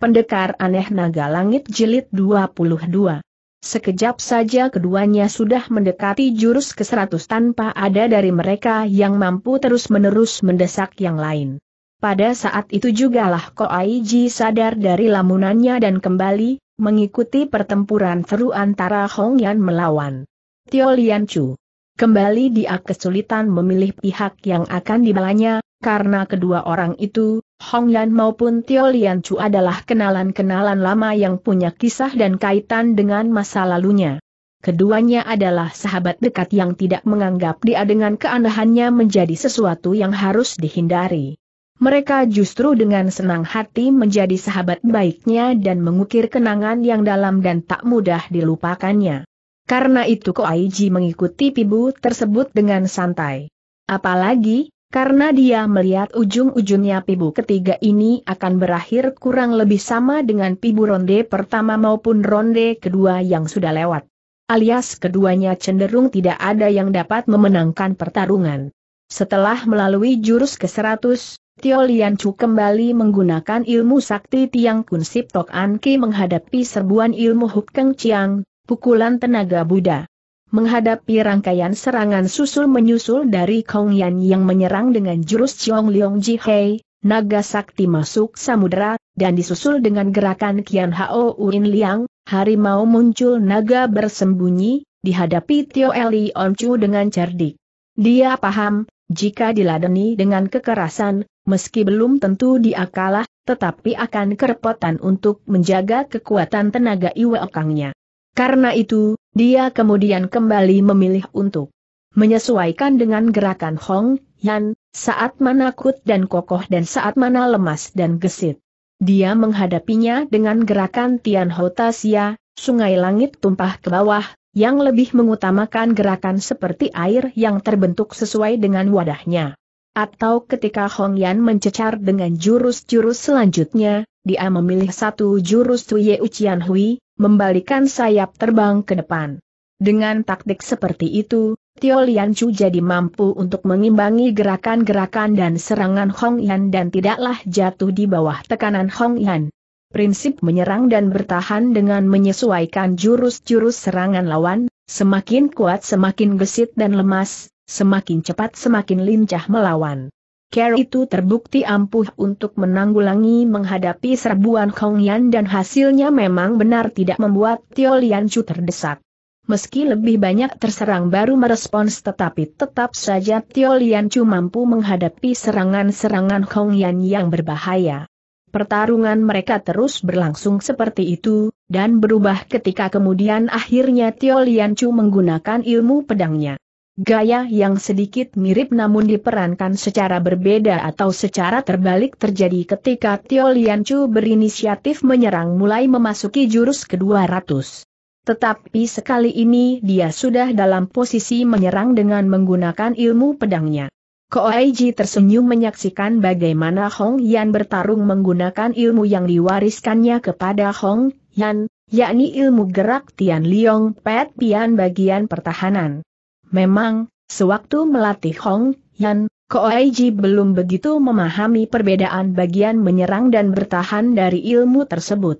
Pendekar Aneh Naga Langit Jilid 22 Sekejap saja keduanya sudah mendekati jurus ke-100 tanpa ada dari mereka yang mampu terus-menerus mendesak yang lain. Pada saat itu juga jugalah Aiji sadar dari lamunannya dan kembali, mengikuti pertempuran seru antara Hong Yan melawan Tio Lian Chu. Kembali dia kesulitan memilih pihak yang akan dibelanya, karena kedua orang itu, Hong Yan maupun Tio Lian Chu adalah kenalan-kenalan lama yang punya kisah dan kaitan dengan masa lalunya. Keduanya adalah sahabat dekat yang tidak menganggap dia dengan keanehannya menjadi sesuatu yang harus dihindari. Mereka justru dengan senang hati menjadi sahabat baiknya dan mengukir kenangan yang dalam dan tak mudah dilupakannya. Karena itu Ko Koaiji mengikuti pibu tersebut dengan santai. Apalagi, karena dia melihat ujung-ujungnya pibu ketiga ini akan berakhir kurang lebih sama dengan pibu ronde pertama maupun ronde kedua yang sudah lewat. Alias keduanya cenderung tidak ada yang dapat memenangkan pertarungan. Setelah melalui jurus ke-100, Tio Lian Chu kembali menggunakan ilmu sakti Tiang Kun Sip Tok An Ki menghadapi serbuan ilmu Huk Keng Chiang, pukulan tenaga Buddha menghadapi rangkaian serangan susul-menyusul dari Kong Yan yang menyerang dengan jurus Chong Leong Ji Hei, naga sakti masuk samudera, dan disusul dengan gerakan Kian Hao Uin Liang, harimau muncul naga bersembunyi, dihadapi Tio Eli Onchu dengan cerdik. Dia paham, jika diladeni dengan kekerasan, meski belum tentu dia kalah, tetapi akan kerepotan untuk menjaga kekuatan tenaga iwakangnya. Karena itu, dia kemudian kembali memilih untuk menyesuaikan dengan gerakan Hong Yan, saat mana kut dan kokoh dan saat mana lemas dan gesit. Dia menghadapinya dengan gerakan Tian Hotasia, sungai langit tumpah ke bawah, yang lebih mengutamakan gerakan seperti air yang terbentuk sesuai dengan wadahnya. Atau ketika Hong Yan mencecar dengan jurus-jurus selanjutnya, dia memilih satu jurus Tuye Ucian Hui, membalikan sayap terbang ke depan. Dengan taktik seperti itu, Tio Lian Chu jadi mampu untuk mengimbangi gerakan-gerakan dan serangan Hong Yan dan tidaklah jatuh di bawah tekanan Hong Yan. Prinsip menyerang dan bertahan dengan menyesuaikan jurus-jurus serangan lawan, semakin kuat semakin gesit dan lemas, semakin cepat semakin lincah melawan. Care itu terbukti ampuh untuk menanggulangi menghadapi serbuan Hong Yan dan hasilnya memang benar tidak membuat Tio Lian Chu terdesak. Meski lebih banyak terserang baru merespons tetapi tetap saja Tio Lian Chu mampu menghadapi serangan-serangan Hong Yan yang berbahaya. Pertarungan mereka terus berlangsung seperti itu, dan berubah ketika kemudian akhirnya Tio Lian Chu menggunakan ilmu pedangnya gaya yang sedikit mirip namun diperankan secara berbeda atau secara terbalik terjadi ketika Tio Lian Chu berinisiatif menyerang mulai memasuki jurus ke-200. Tetapi sekali ini dia sudah dalam posisi menyerang dengan menggunakan ilmu pedangnya. Koaiji tersenyum menyaksikan bagaimana Hong Yan bertarung menggunakan ilmu yang diwariskannya kepada Hong Yan, yakni ilmu gerak Tian Liong Pet Pian bagian pertahanan. Memang, sewaktu melatih Hong Yan, Koeji belum begitu memahami perbedaan bagian menyerang dan bertahan dari ilmu tersebut.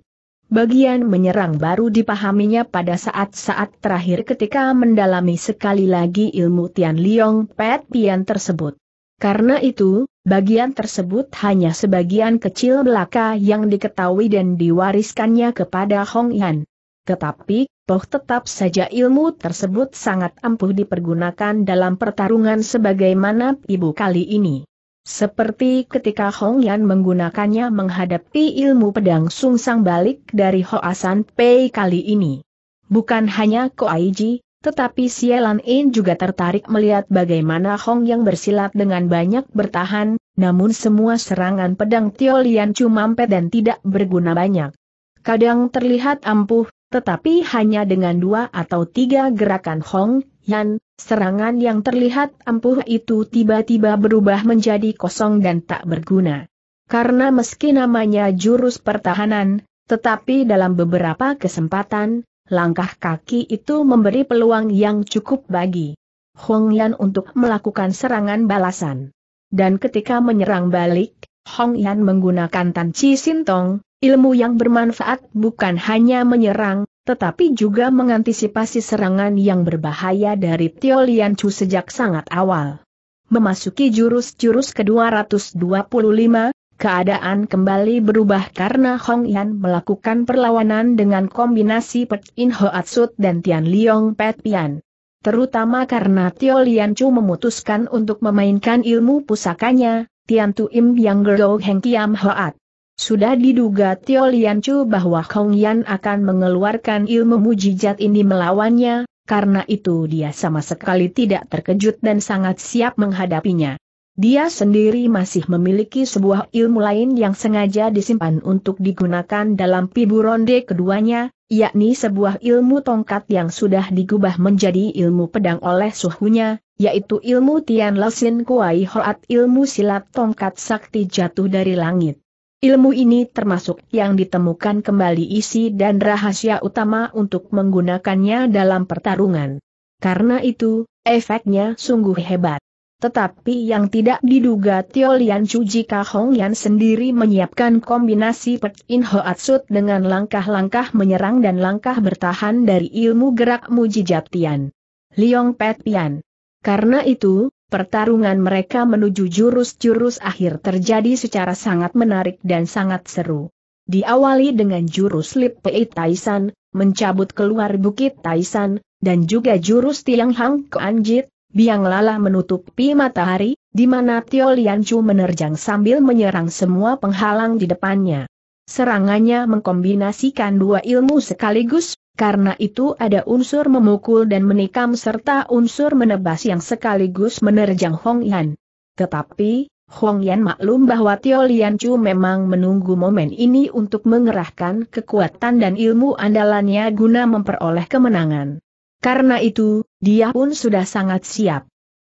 Bagian menyerang baru dipahaminya pada saat-saat terakhir ketika mendalami sekali lagi ilmu Tian Liong Pet Pian tersebut. Karena itu, bagian tersebut hanya sebagian kecil belaka yang diketahui dan diwariskannya kepada Hong Yan. Tetapi, Toh tetap saja ilmu tersebut sangat ampuh dipergunakan dalam pertarungan sebagaimana ibu kali ini. Seperti ketika Hong Yan menggunakannya menghadapi ilmu pedang Sung Sang balik dari Hoasan Pei kali ini. Bukan hanya Ko Ai Ji, tetapi Sielan In juga tertarik melihat bagaimana Hong Yang bersilat dengan banyak bertahan, namun semua serangan pedang Tiolian cuma dan tidak berguna banyak. Kadang terlihat ampuh, tetapi hanya dengan dua atau tiga gerakan Hong Yan, serangan yang terlihat ampuh itu tiba-tiba berubah menjadi kosong dan tak berguna. Karena meski namanya jurus pertahanan, tetapi dalam beberapa kesempatan, langkah kaki itu memberi peluang yang cukup bagi Hong Yan untuk melakukan serangan balasan. Dan ketika menyerang balik, Hong Yan menggunakan Tan Chi Sintong, Ilmu yang bermanfaat bukan hanya menyerang, tetapi juga mengantisipasi serangan yang berbahaya dari Tio Lian Chu sejak sangat awal. Memasuki jurus-jurus ke-225, keadaan kembali berubah karena Hong Yan melakukan perlawanan dengan kombinasi Pet In Ho Atsut dan Tian Liong Pet Pian. Terutama karena Tio Lian Chu memutuskan untuk memainkan ilmu pusakanya, Tian Tu Im Yang Gerou Heng Kiam Hoat. Sudah diduga Tio Lian Chu bahwa Hong Yan akan mengeluarkan ilmu mujizat ini melawannya, karena itu dia sama sekali tidak terkejut dan sangat siap menghadapinya. Dia sendiri masih memiliki sebuah ilmu lain yang sengaja disimpan untuk digunakan dalam pibu ronde keduanya, yakni sebuah ilmu tongkat yang sudah digubah menjadi ilmu pedang oleh suhunya, yaitu ilmu Tian Lesin Kuai Hoat ilmu silat tongkat sakti jatuh dari langit. Ilmu ini termasuk yang ditemukan kembali isi dan rahasia utama untuk menggunakannya dalam pertarungan. Karena itu, efeknya sungguh hebat. Tetapi yang tidak diduga Tio Lian Chu jika Hong Yan sendiri menyiapkan kombinasi Pek In Hoat Atsut dengan langkah-langkah menyerang dan langkah bertahan dari ilmu gerak mujijat Tian. Liong Pet Pian. Karena itu, pertarungan mereka menuju jurus-jurus akhir terjadi secara sangat menarik dan sangat seru. Diawali dengan jurus Lip Pei Taisan, mencabut keluar Bukit Taisan, dan juga jurus Tiang Hang Anjit, Biang Lala menutupi matahari, di mana Tio Chu menerjang sambil menyerang semua penghalang di depannya. Serangannya mengkombinasikan dua ilmu sekaligus, karena itu ada unsur memukul dan menikam serta unsur menebas yang sekaligus menerjang Hong Yan. Tetapi, Hong Yan maklum bahwa Tio Lian Chu memang menunggu momen ini untuk mengerahkan kekuatan dan ilmu andalannya guna memperoleh kemenangan. Karena itu, dia pun sudah sangat siap.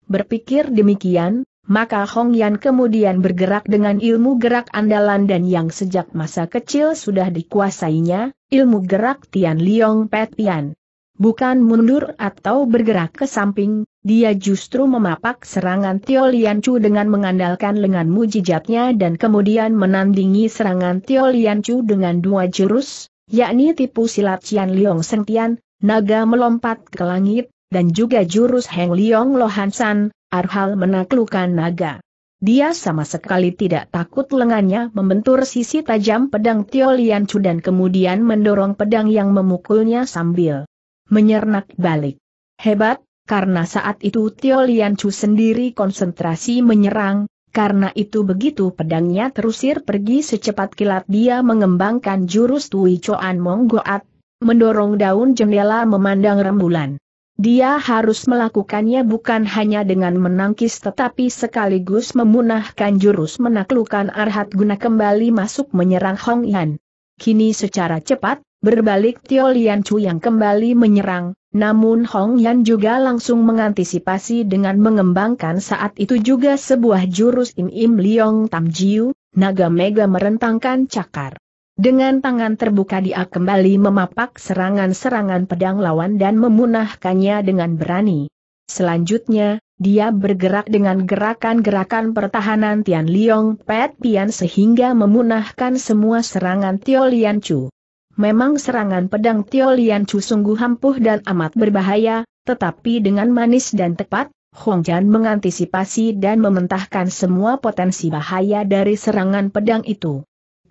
Berpikir demikian, maka Hong Yan kemudian bergerak dengan ilmu gerak andalan dan yang sejak masa kecil sudah dikuasainya, ilmu gerak Tian Liong Petian. Bukan mundur atau bergerak ke samping, dia justru memapak serangan Tio Lian Chu dengan mengandalkan lengan mujijatnya dan kemudian menandingi serangan Tio Lian Chu dengan dua jurus, yakni tipu silat Tian Liong Sentian, naga melompat ke langit, dan juga jurus Heng Liong Lohansan, Arhal menaklukkan naga. Dia sama sekali tidak takut lengannya membentur sisi tajam pedang Tio Lian Chu dan kemudian mendorong pedang yang memukulnya sambil menyernak balik. Hebat, karena saat itu Tio Lian Chu sendiri konsentrasi menyerang, karena itu begitu pedangnya terusir pergi secepat kilat dia mengembangkan jurus Tui Choan Monggoat, mendorong daun jendela memandang rembulan. Dia harus melakukannya bukan hanya dengan menangkis tetapi sekaligus memunahkan jurus menaklukkan Arhat guna kembali masuk menyerang Hong Yan. Kini secara cepat, berbalik Tio Lian Chu yang kembali menyerang, namun Hong Yan juga langsung mengantisipasi dengan mengembangkan saat itu juga sebuah jurus Im Im Liong Tam Jiu, naga mega merentangkan cakar. Dengan tangan terbuka dia kembali memapak serangan-serangan pedang lawan dan memunahkannya dengan berani. Selanjutnya, dia bergerak dengan gerakan-gerakan pertahanan Tian Liong Pet Pian sehingga memunahkan semua serangan Tio Lian Chu. Memang serangan pedang Tio Lian Chu sungguh hampuh dan amat berbahaya, tetapi dengan manis dan tepat, Hong Jan mengantisipasi dan mementahkan semua potensi bahaya dari serangan pedang itu.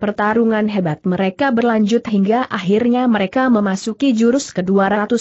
Pertarungan hebat mereka berlanjut hingga akhirnya mereka memasuki jurus ke-250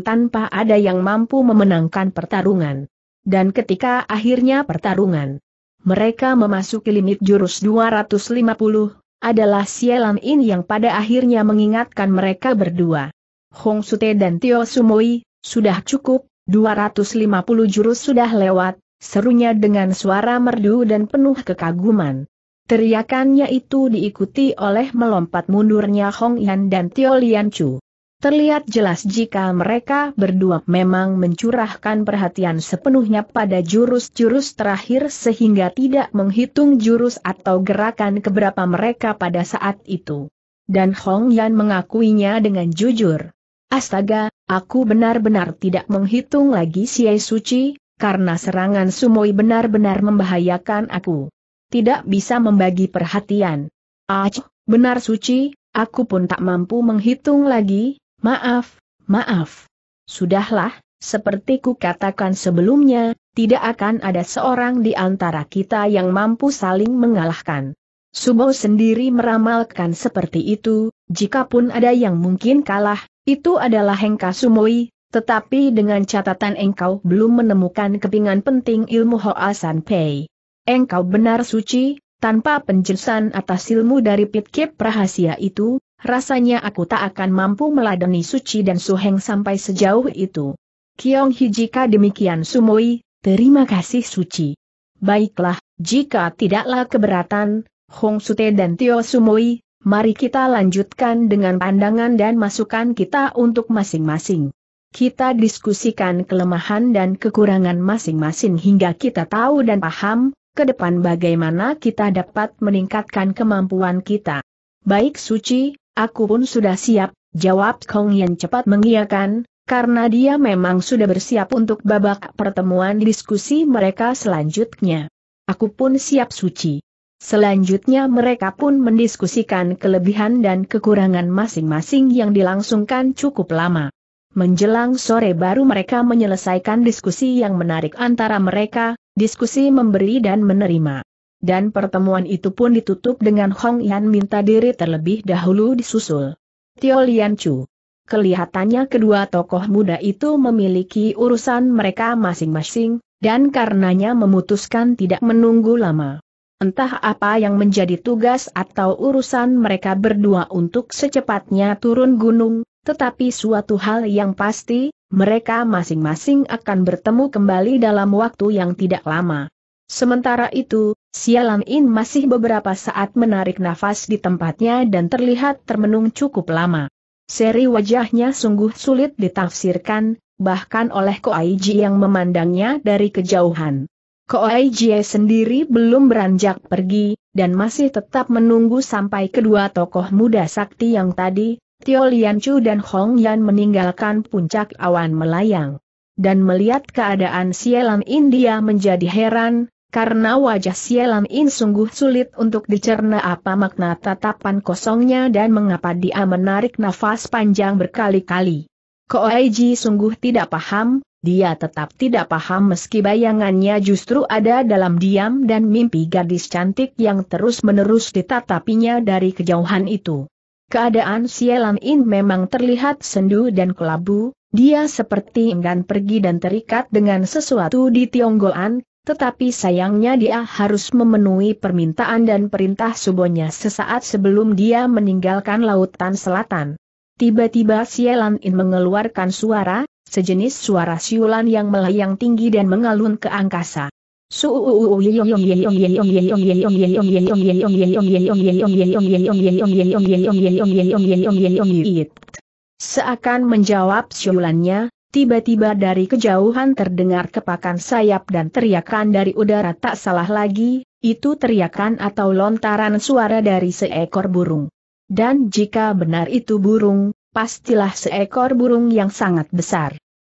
tanpa ada yang mampu memenangkan pertarungan. Dan ketika akhirnya pertarungan, mereka memasuki limit jurus 250, adalah Sielan In yang pada akhirnya mengingatkan mereka berdua. Hong Sute dan Tio Sumoi, sudah cukup, 250 jurus sudah lewat, serunya dengan suara merdu dan penuh kekaguman. Teriakannya itu diikuti oleh melompat mundurnya Hong Yan dan Tio Lian Chu. Terlihat jelas jika mereka berdua memang mencurahkan perhatian sepenuhnya pada jurus-jurus terakhir sehingga tidak menghitung jurus atau gerakan keberapa mereka pada saat itu. Dan Hong Yan mengakuinya dengan jujur. Astaga, aku benar-benar tidak menghitung lagi Siai Suci, karena serangan Sumoi benar-benar membahayakan aku tidak bisa membagi perhatian. Ach, benar suci, aku pun tak mampu menghitung lagi, maaf, maaf. Sudahlah, seperti ku katakan sebelumnya, tidak akan ada seorang di antara kita yang mampu saling mengalahkan. Subo sendiri meramalkan seperti itu, jikapun ada yang mungkin kalah, itu adalah Hengka Sumoi, tetapi dengan catatan engkau belum menemukan kepingan penting ilmu Hoa San Pei engkau benar suci, tanpa penjelasan atas ilmu dari pitkip rahasia itu, rasanya aku tak akan mampu meladeni suci dan suheng sampai sejauh itu. Kiong Hijika demikian sumoi, terima kasih suci. Baiklah, jika tidaklah keberatan, Hong Sute dan Tio Sumoi, mari kita lanjutkan dengan pandangan dan masukan kita untuk masing-masing. Kita diskusikan kelemahan dan kekurangan masing-masing hingga kita tahu dan paham, ke depan bagaimana kita dapat meningkatkan kemampuan kita. Baik suci, aku pun sudah siap, jawab Kong Yan cepat mengiakan, karena dia memang sudah bersiap untuk babak pertemuan diskusi mereka selanjutnya. Aku pun siap suci. Selanjutnya mereka pun mendiskusikan kelebihan dan kekurangan masing-masing yang dilangsungkan cukup lama. Menjelang sore baru mereka menyelesaikan diskusi yang menarik antara mereka, diskusi memberi dan menerima. Dan pertemuan itu pun ditutup dengan Hong Yan minta diri terlebih dahulu disusul. Tio Lian Chu. Kelihatannya kedua tokoh muda itu memiliki urusan mereka masing-masing, dan karenanya memutuskan tidak menunggu lama. Entah apa yang menjadi tugas atau urusan mereka berdua untuk secepatnya turun gunung, tetapi suatu hal yang pasti, mereka masing-masing akan bertemu kembali dalam waktu yang tidak lama. Sementara itu, Sialan In masih beberapa saat menarik nafas di tempatnya dan terlihat termenung cukup lama. Seri wajahnya sungguh sulit ditafsirkan, bahkan oleh Ko Koaiji yang memandangnya dari kejauhan. Ko Koaiji sendiri belum beranjak pergi, dan masih tetap menunggu sampai kedua tokoh muda sakti yang tadi, Tio Lian Chu dan Hong Yan meninggalkan puncak awan melayang. Dan melihat keadaan Sielam India menjadi heran, karena wajah Sielam In sungguh sulit untuk dicerna apa makna tatapan kosongnya dan mengapa dia menarik nafas panjang berkali-kali. Ji sungguh tidak paham, dia tetap tidak paham meski bayangannya justru ada dalam diam dan mimpi gadis cantik yang terus-menerus ditatapinya dari kejauhan itu. Keadaan Sielam In memang terlihat sendu dan kelabu, dia seperti enggan pergi dan terikat dengan sesuatu di Tionggoan, tetapi sayangnya dia harus memenuhi permintaan dan perintah subonya sesaat sebelum dia meninggalkan lautan selatan. Tiba-tiba Sielan In mengeluarkan suara, sejenis suara siulan yang melayang tinggi dan mengalun ke angkasa. Seakan menjawab syulannya, tiba-tiba dari kejauhan terdengar kepakan sayap dan teriakan dari udara tak salah lagi, itu teriakan atau lontaran suara dari seekor burung. Dan jika benar itu burung, pastilah seekor burung yang sangat besar.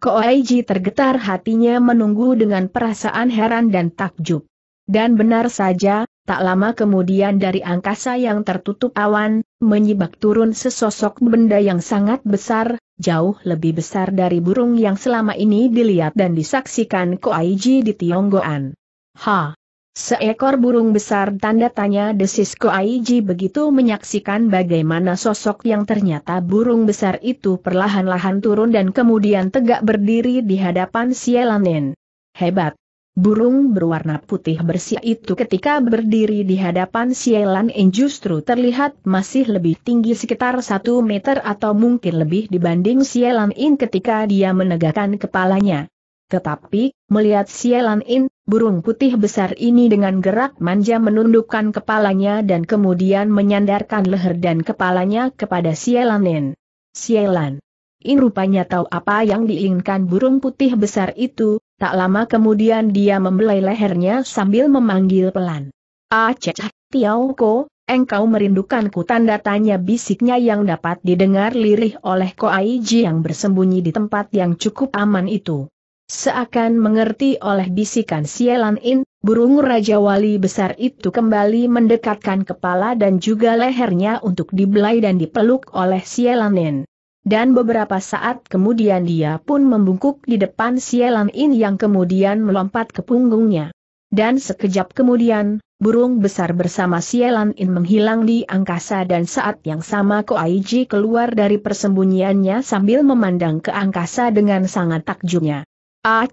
Koaiji tergetar hatinya menunggu dengan perasaan heran dan takjub. Dan benar saja, tak lama kemudian dari angkasa yang tertutup awan, menyibak turun sesosok benda yang sangat besar, jauh lebih besar dari burung yang selama ini dilihat dan disaksikan Koaiji di Tionggoan. Ha! Seekor burung besar tanda tanya desis Koaiji begitu menyaksikan bagaimana sosok yang ternyata burung besar itu perlahan-lahan turun dan kemudian tegak berdiri di hadapan Sielanen. Hebat! Burung berwarna putih bersih itu ketika berdiri di hadapan Sielanen justru terlihat masih lebih tinggi sekitar 1 meter atau mungkin lebih dibanding Sielanen ketika dia menegakkan kepalanya. Tetapi, melihat Sielan In, Burung putih besar ini dengan gerak manja menundukkan kepalanya dan kemudian menyandarkan leher dan kepalanya kepada Sielanen. Sielan. In rupanya tahu apa yang diinginkan burung putih besar itu, tak lama kemudian dia membelai lehernya sambil memanggil pelan. Acecah, Ko, engkau merindukanku tanda tanya bisiknya yang dapat didengar lirih oleh Ko Koaiji yang bersembunyi di tempat yang cukup aman itu. Seakan mengerti oleh bisikan Sielan In, burung Raja Wali besar itu kembali mendekatkan kepala dan juga lehernya untuk dibelai dan dipeluk oleh Sielan In. Dan beberapa saat kemudian dia pun membungkuk di depan Sielan In yang kemudian melompat ke punggungnya. Dan sekejap kemudian, burung besar bersama Sielan In menghilang di angkasa dan saat yang sama Koaiji keluar dari persembunyiannya sambil memandang ke angkasa dengan sangat takjubnya. Ah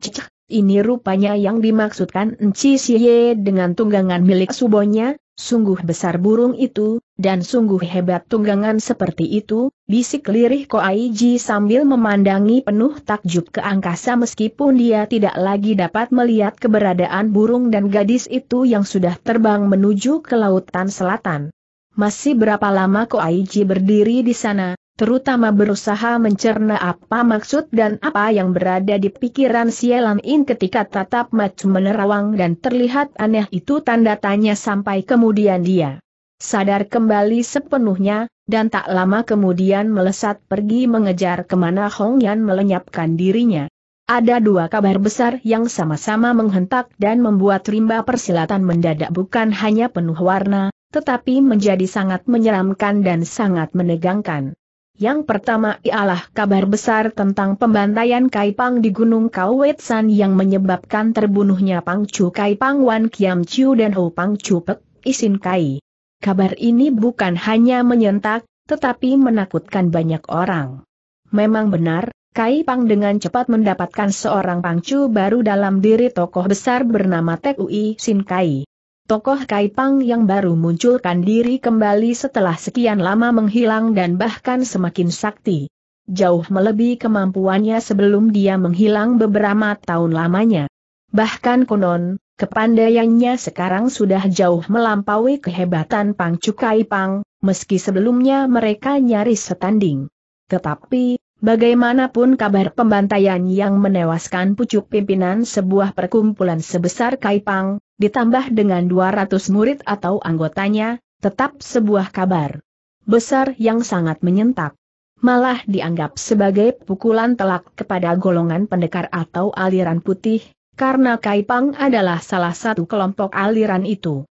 ini rupanya yang dimaksudkan Enci Siye dengan tunggangan milik subonya, sungguh besar burung itu, dan sungguh hebat tunggangan seperti itu, bisik lirih Ko Aiji sambil memandangi penuh takjub ke angkasa meskipun dia tidak lagi dapat melihat keberadaan burung dan gadis itu yang sudah terbang menuju ke lautan selatan. Masih berapa lama Ko Aiji berdiri di sana, terutama berusaha mencerna apa maksud dan apa yang berada di pikiran Sielan In ketika tatap mata menerawang dan terlihat aneh itu tanda tanya sampai kemudian dia sadar kembali sepenuhnya, dan tak lama kemudian melesat pergi mengejar kemana Hong Yan melenyapkan dirinya. Ada dua kabar besar yang sama-sama menghentak dan membuat rimba persilatan mendadak bukan hanya penuh warna, tetapi menjadi sangat menyeramkan dan sangat menegangkan. Yang pertama ialah kabar besar tentang pembantaian Kaipang di Gunung Kawetsan yang menyebabkan terbunuhnya Pangcu Kaipang Wan Kiam Chiu dan Ho Pangcu Pek, Isin Kai. Kabar ini bukan hanya menyentak, tetapi menakutkan banyak orang. Memang benar, Kaipang dengan cepat mendapatkan seorang Pangcu baru dalam diri tokoh besar bernama Tek Ui Sin Kai. Tokoh Kaipang yang baru munculkan diri kembali setelah sekian lama menghilang dan bahkan semakin sakti. Jauh melebihi kemampuannya sebelum dia menghilang beberapa tahun lamanya. Bahkan konon, kepandaiannya sekarang sudah jauh melampaui kehebatan Pang Cukai Pang, meski sebelumnya mereka nyaris setanding. Tetapi, Bagaimanapun kabar pembantaian yang menewaskan pucuk pimpinan sebuah perkumpulan sebesar Kaipang, ditambah dengan 200 murid atau anggotanya, tetap sebuah kabar besar yang sangat menyentak. Malah dianggap sebagai pukulan telak kepada golongan pendekar atau aliran putih, karena Kaipang adalah salah satu kelompok aliran itu.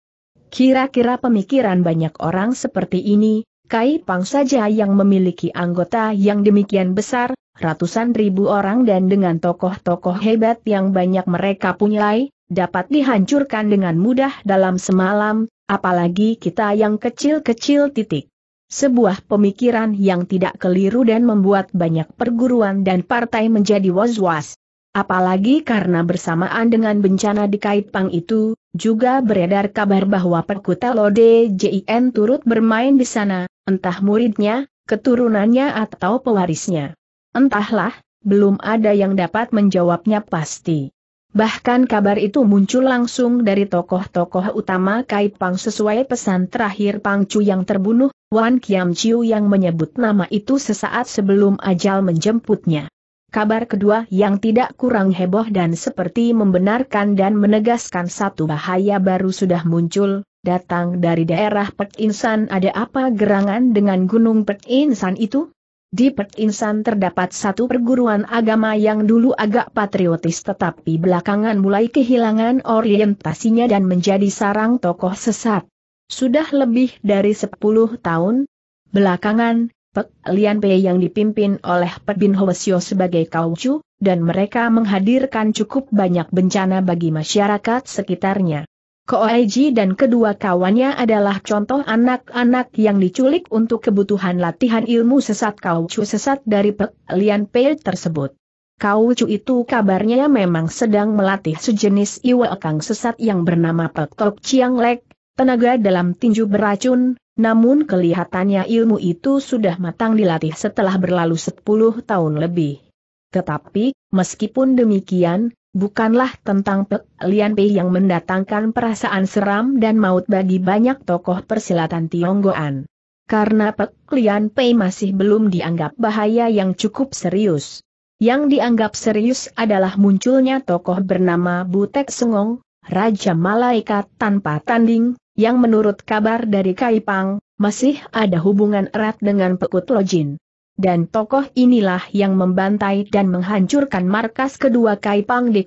Kira-kira pemikiran banyak orang seperti ini, Kai Pang saja yang memiliki anggota yang demikian besar, ratusan ribu orang dan dengan tokoh-tokoh hebat yang banyak mereka punyai, dapat dihancurkan dengan mudah dalam semalam, apalagi kita yang kecil-kecil titik. Sebuah pemikiran yang tidak keliru dan membuat banyak perguruan dan partai menjadi was-was. Apalagi karena bersamaan dengan bencana di Pang itu, juga beredar kabar bahwa perkutut Lode JIN turut bermain di sana, entah muridnya, keturunannya atau pewarisnya. Entahlah, belum ada yang dapat menjawabnya pasti. Bahkan kabar itu muncul langsung dari tokoh-tokoh utama Kaipang sesuai pesan terakhir Pang Chu yang terbunuh, Wan Kiam Chiu yang menyebut nama itu sesaat sebelum ajal menjemputnya. Kabar kedua yang tidak kurang heboh dan seperti membenarkan dan menegaskan satu bahaya baru sudah muncul, datang dari daerah Insan ada apa gerangan dengan gunung Insan itu? Di Insan terdapat satu perguruan agama yang dulu agak patriotis tetapi belakangan mulai kehilangan orientasinya dan menjadi sarang tokoh sesat. Sudah lebih dari 10 tahun, belakangan, Pek Lian Pei yang dipimpin oleh Pek Bin Hwasyo sebagai kaucu, dan mereka menghadirkan cukup banyak bencana bagi masyarakat sekitarnya. Koeji dan kedua kawannya adalah contoh anak-anak yang diculik untuk kebutuhan latihan ilmu sesat kaucu sesat dari Pek Lian Pei tersebut. Kaucu itu kabarnya memang sedang melatih sejenis iwa Kang sesat yang bernama Pek Tok Chiang Lek, tenaga dalam tinju beracun, namun kelihatannya ilmu itu sudah matang dilatih setelah berlalu 10 tahun lebih. Tetapi, meskipun demikian, bukanlah tentang Lian Pei yang mendatangkan perasaan seram dan maut bagi banyak tokoh persilatan Tionggoan. Karena Pek Lian Pei masih belum dianggap bahaya yang cukup serius. Yang dianggap serius adalah munculnya tokoh bernama Butek Sengong, Raja Malaikat tanpa tanding, yang menurut kabar dari Kaipang, masih ada hubungan erat dengan Pekut Lojin dan tokoh inilah yang membantai dan menghancurkan markas kedua Kaipang di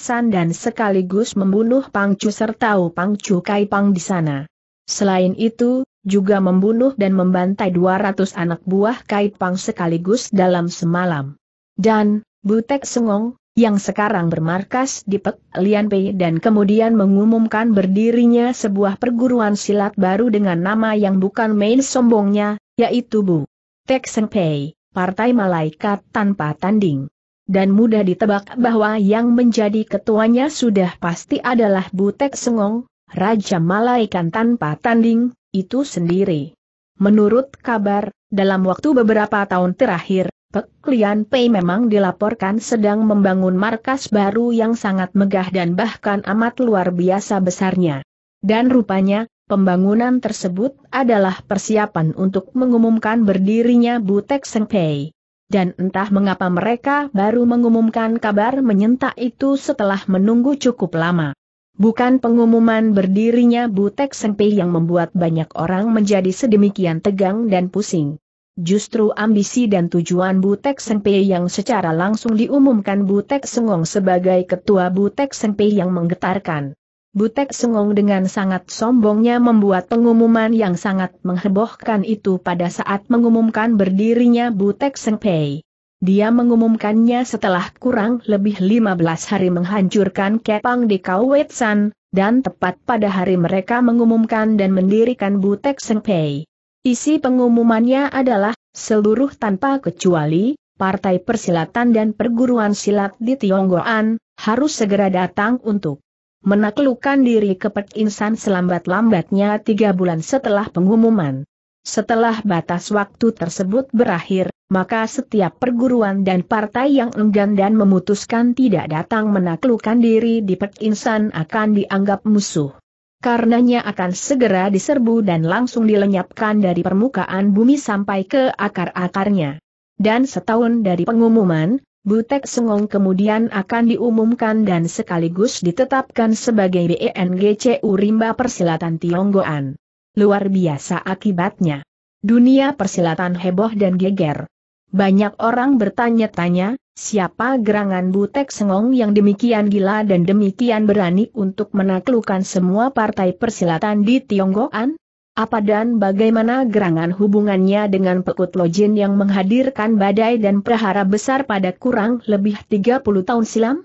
San dan sekaligus membunuh Pangcu serta Pangcu Kaipang di sana. Selain itu, juga membunuh dan membantai 200 anak buah Kaipang sekaligus dalam semalam. Dan, Butek Sengong, yang sekarang bermarkas di Pek Lian dan kemudian mengumumkan berdirinya sebuah perguruan silat baru dengan nama yang bukan main sombongnya, yaitu Bu Tek Seng Pei, partai malaikat tanpa tanding. Dan mudah ditebak bahwa yang menjadi ketuanya sudah pasti adalah Butek Sengong, Raja Malaikat tanpa tanding, itu sendiri. Menurut kabar, dalam waktu beberapa tahun terakhir, Pek Lian Pei memang dilaporkan sedang membangun markas baru yang sangat megah dan bahkan amat luar biasa besarnya. Dan rupanya, Pembangunan tersebut adalah persiapan untuk mengumumkan berdirinya Butek Sengpei. Dan entah mengapa mereka baru mengumumkan kabar menyentak itu setelah menunggu cukup lama. Bukan pengumuman berdirinya Butek Sengpei yang membuat banyak orang menjadi sedemikian tegang dan pusing. Justru ambisi dan tujuan Butek Sengpei yang secara langsung diumumkan Butek Sengong sebagai ketua Butek Sengpei yang menggetarkan. Butek Sengong dengan sangat sombongnya membuat pengumuman yang sangat menghebohkan itu pada saat mengumumkan berdirinya Butek Sengpei. Dia mengumumkannya setelah kurang lebih 15 hari menghancurkan Kepang di Kauwetsan, dan tepat pada hari mereka mengumumkan dan mendirikan Butek Sengpei. Isi pengumumannya adalah, seluruh tanpa kecuali, partai persilatan dan perguruan silat di Tionggoan, harus segera datang untuk menaklukkan diri ke Pek Insan selambat-lambatnya tiga bulan setelah pengumuman. Setelah batas waktu tersebut berakhir, maka setiap perguruan dan partai yang enggan dan memutuskan tidak datang menaklukkan diri di Pek Insan akan dianggap musuh. Karenanya akan segera diserbu dan langsung dilenyapkan dari permukaan bumi sampai ke akar-akarnya. Dan setahun dari pengumuman, Butek Sengong kemudian akan diumumkan dan sekaligus ditetapkan sebagai BNGCU e Rimba Persilatan Tionggoan. Luar biasa akibatnya. Dunia persilatan heboh dan geger. Banyak orang bertanya-tanya, siapa gerangan Butek Sengong yang demikian gila dan demikian berani untuk menaklukkan semua partai persilatan di Tionggoan? Apa dan bagaimana gerangan hubungannya dengan Pekut Lojin yang menghadirkan badai dan prahara besar pada kurang lebih 30 tahun silam?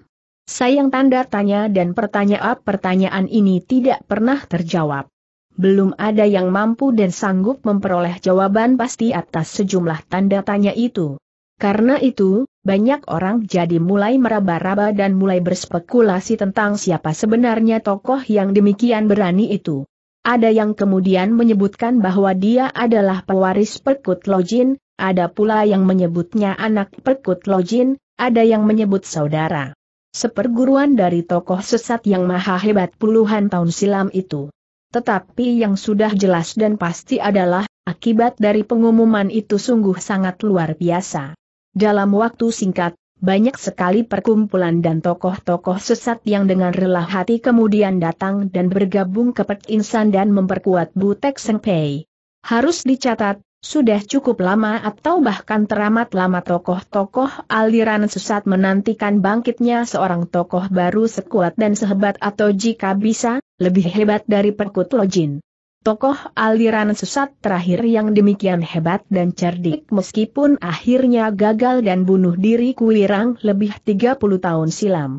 Sayang tanda tanya dan pertanyaan-pertanyaan ini tidak pernah terjawab. Belum ada yang mampu dan sanggup memperoleh jawaban pasti atas sejumlah tanda tanya itu. Karena itu, banyak orang jadi mulai meraba-raba dan mulai berspekulasi tentang siapa sebenarnya tokoh yang demikian berani itu. Ada yang kemudian menyebutkan bahwa dia adalah pewaris Perkut Lojin, ada pula yang menyebutnya anak Perkut Lojin, ada yang menyebut saudara. Seperguruan dari tokoh sesat yang maha hebat puluhan tahun silam itu. Tetapi yang sudah jelas dan pasti adalah, akibat dari pengumuman itu sungguh sangat luar biasa. Dalam waktu singkat, banyak sekali perkumpulan dan tokoh-tokoh sesat yang dengan rela hati kemudian datang dan bergabung ke Pek Insan dan memperkuat Butek Sengpei. Harus dicatat, sudah cukup lama atau bahkan teramat lama tokoh-tokoh aliran sesat menantikan bangkitnya seorang tokoh baru sekuat dan sehebat atau jika bisa, lebih hebat dari Perkut Lojin. Tokoh aliran sesat terakhir yang demikian hebat dan cerdik meskipun akhirnya gagal dan bunuh diri kuirang lebih 30 tahun silam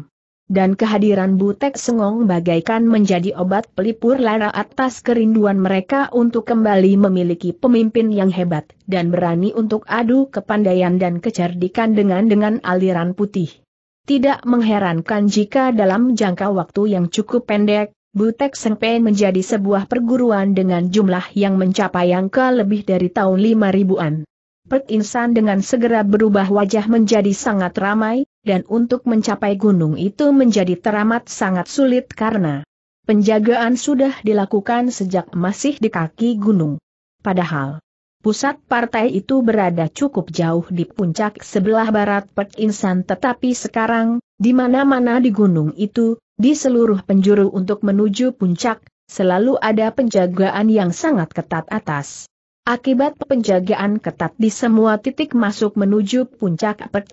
dan kehadiran Butek Sengong bagaikan menjadi obat pelipur lara atas kerinduan mereka untuk kembali memiliki pemimpin yang hebat dan berani untuk adu kepandaian dan kecerdikan dengan dengan aliran putih. Tidak mengherankan jika dalam jangka waktu yang cukup pendek, Butek Sengpe menjadi sebuah perguruan dengan jumlah yang mencapai angka lebih dari tahun 5000-an. Pek Insan dengan segera berubah wajah menjadi sangat ramai, dan untuk mencapai gunung itu menjadi teramat sangat sulit karena penjagaan sudah dilakukan sejak masih di kaki gunung. Padahal, pusat partai itu berada cukup jauh di puncak sebelah barat Pek Insan tetapi sekarang, di mana-mana di gunung itu, di seluruh penjuru untuk menuju puncak, selalu ada penjagaan yang sangat ketat atas. Akibat penjagaan ketat di semua titik masuk menuju puncak Pek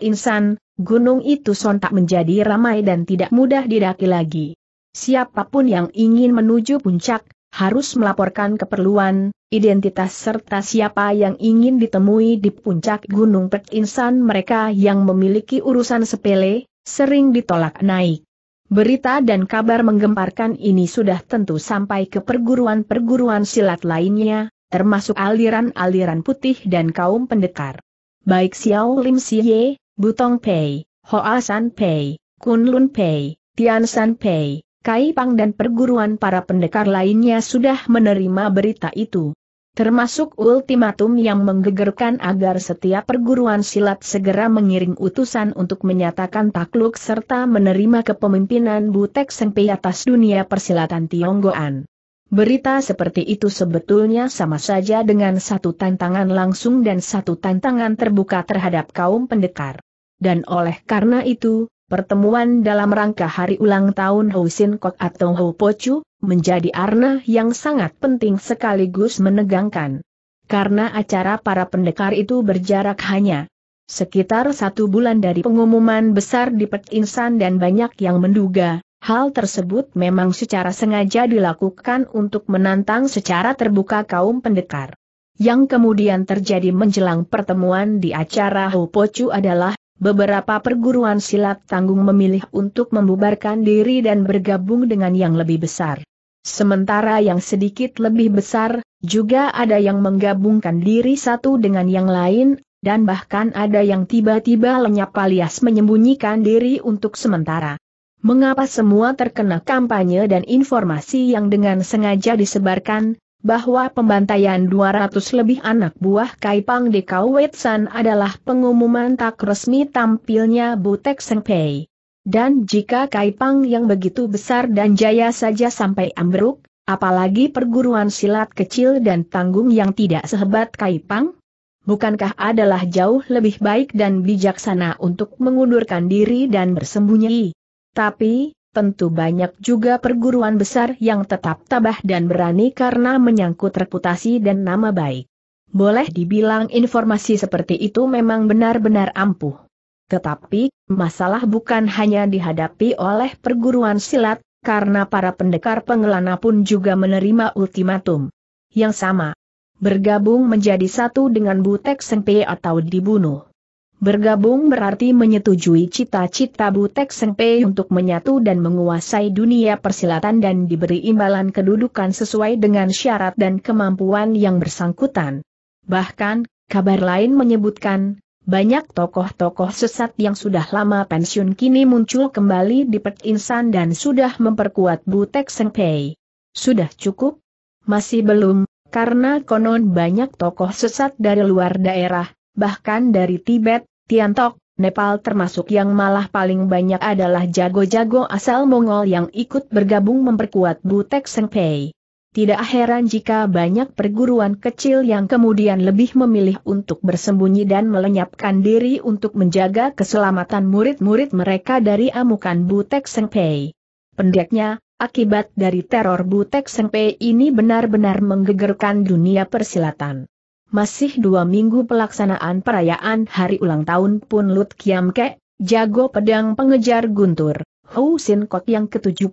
gunung itu sontak menjadi ramai dan tidak mudah didaki lagi. Siapapun yang ingin menuju puncak, harus melaporkan keperluan, identitas serta siapa yang ingin ditemui di puncak gunung Pek mereka yang memiliki urusan sepele, sering ditolak naik. Berita dan kabar menggemparkan ini sudah tentu sampai ke perguruan-perguruan silat lainnya, termasuk aliran-aliran putih dan kaum pendekar. Baik Xiao Lim Siye, Butong Pei, Hoa San Pei, Kun Lun Pei, Tian San Pei, Kai Pang dan perguruan para pendekar lainnya sudah menerima berita itu, termasuk ultimatum yang menggegerkan agar setiap perguruan silat segera mengiring utusan untuk menyatakan takluk serta menerima kepemimpinan Butek Sengpi atas dunia persilatan Tionggoan. Berita seperti itu sebetulnya sama saja dengan satu tantangan langsung dan satu tantangan terbuka terhadap kaum pendekar. Dan oleh karena itu, pertemuan dalam rangka hari ulang tahun Sin Kok atau Po Pochu, menjadi arna yang sangat penting sekaligus menegangkan. Karena acara para pendekar itu berjarak hanya sekitar satu bulan dari pengumuman besar di Pek Insan dan banyak yang menduga, hal tersebut memang secara sengaja dilakukan untuk menantang secara terbuka kaum pendekar. Yang kemudian terjadi menjelang pertemuan di acara Po Chu adalah beberapa perguruan silat tanggung memilih untuk membubarkan diri dan bergabung dengan yang lebih besar. Sementara yang sedikit lebih besar, juga ada yang menggabungkan diri satu dengan yang lain, dan bahkan ada yang tiba-tiba lenyap alias menyembunyikan diri untuk sementara. Mengapa semua terkena kampanye dan informasi yang dengan sengaja disebarkan, bahwa pembantaian 200 lebih anak buah Kaipang di Kauwetsan adalah pengumuman tak resmi tampilnya Butek Sengpei. Dan jika Kaipang yang begitu besar dan jaya saja sampai ambruk, apalagi perguruan silat kecil dan tanggung yang tidak sehebat Kaipang, bukankah adalah jauh lebih baik dan bijaksana untuk mengundurkan diri dan bersembunyi? Tapi, tentu banyak juga perguruan besar yang tetap tabah dan berani karena menyangkut reputasi dan nama baik. Boleh dibilang informasi seperti itu memang benar-benar ampuh. Tetapi, masalah bukan hanya dihadapi oleh perguruan silat, karena para pendekar pengelana pun juga menerima ultimatum. Yang sama. Bergabung menjadi satu dengan Butek Sengpe atau dibunuh. Bergabung berarti menyetujui cita-cita Butek Sengpei untuk menyatu dan menguasai dunia persilatan dan diberi imbalan kedudukan sesuai dengan syarat dan kemampuan yang bersangkutan. Bahkan, kabar lain menyebutkan, banyak tokoh-tokoh sesat yang sudah lama pensiun kini muncul kembali di Pek Insan dan sudah memperkuat Butek Sengpei. Sudah cukup? Masih belum, karena konon banyak tokoh sesat dari luar daerah, bahkan dari Tibet, Tiantok, Nepal termasuk yang malah paling banyak adalah jago-jago asal Mongol yang ikut bergabung memperkuat Butek Sengpei. Tidak heran jika banyak perguruan kecil yang kemudian lebih memilih untuk bersembunyi dan melenyapkan diri untuk menjaga keselamatan murid-murid mereka dari amukan Butek Sengpei. Pendeknya, akibat dari teror Butek Sengpei ini benar-benar menggegerkan dunia persilatan masih dua minggu pelaksanaan perayaan hari ulang tahun Pun Lut Kiam Ke, jago pedang pengejar guntur, Hou Sin Kot yang ke-75.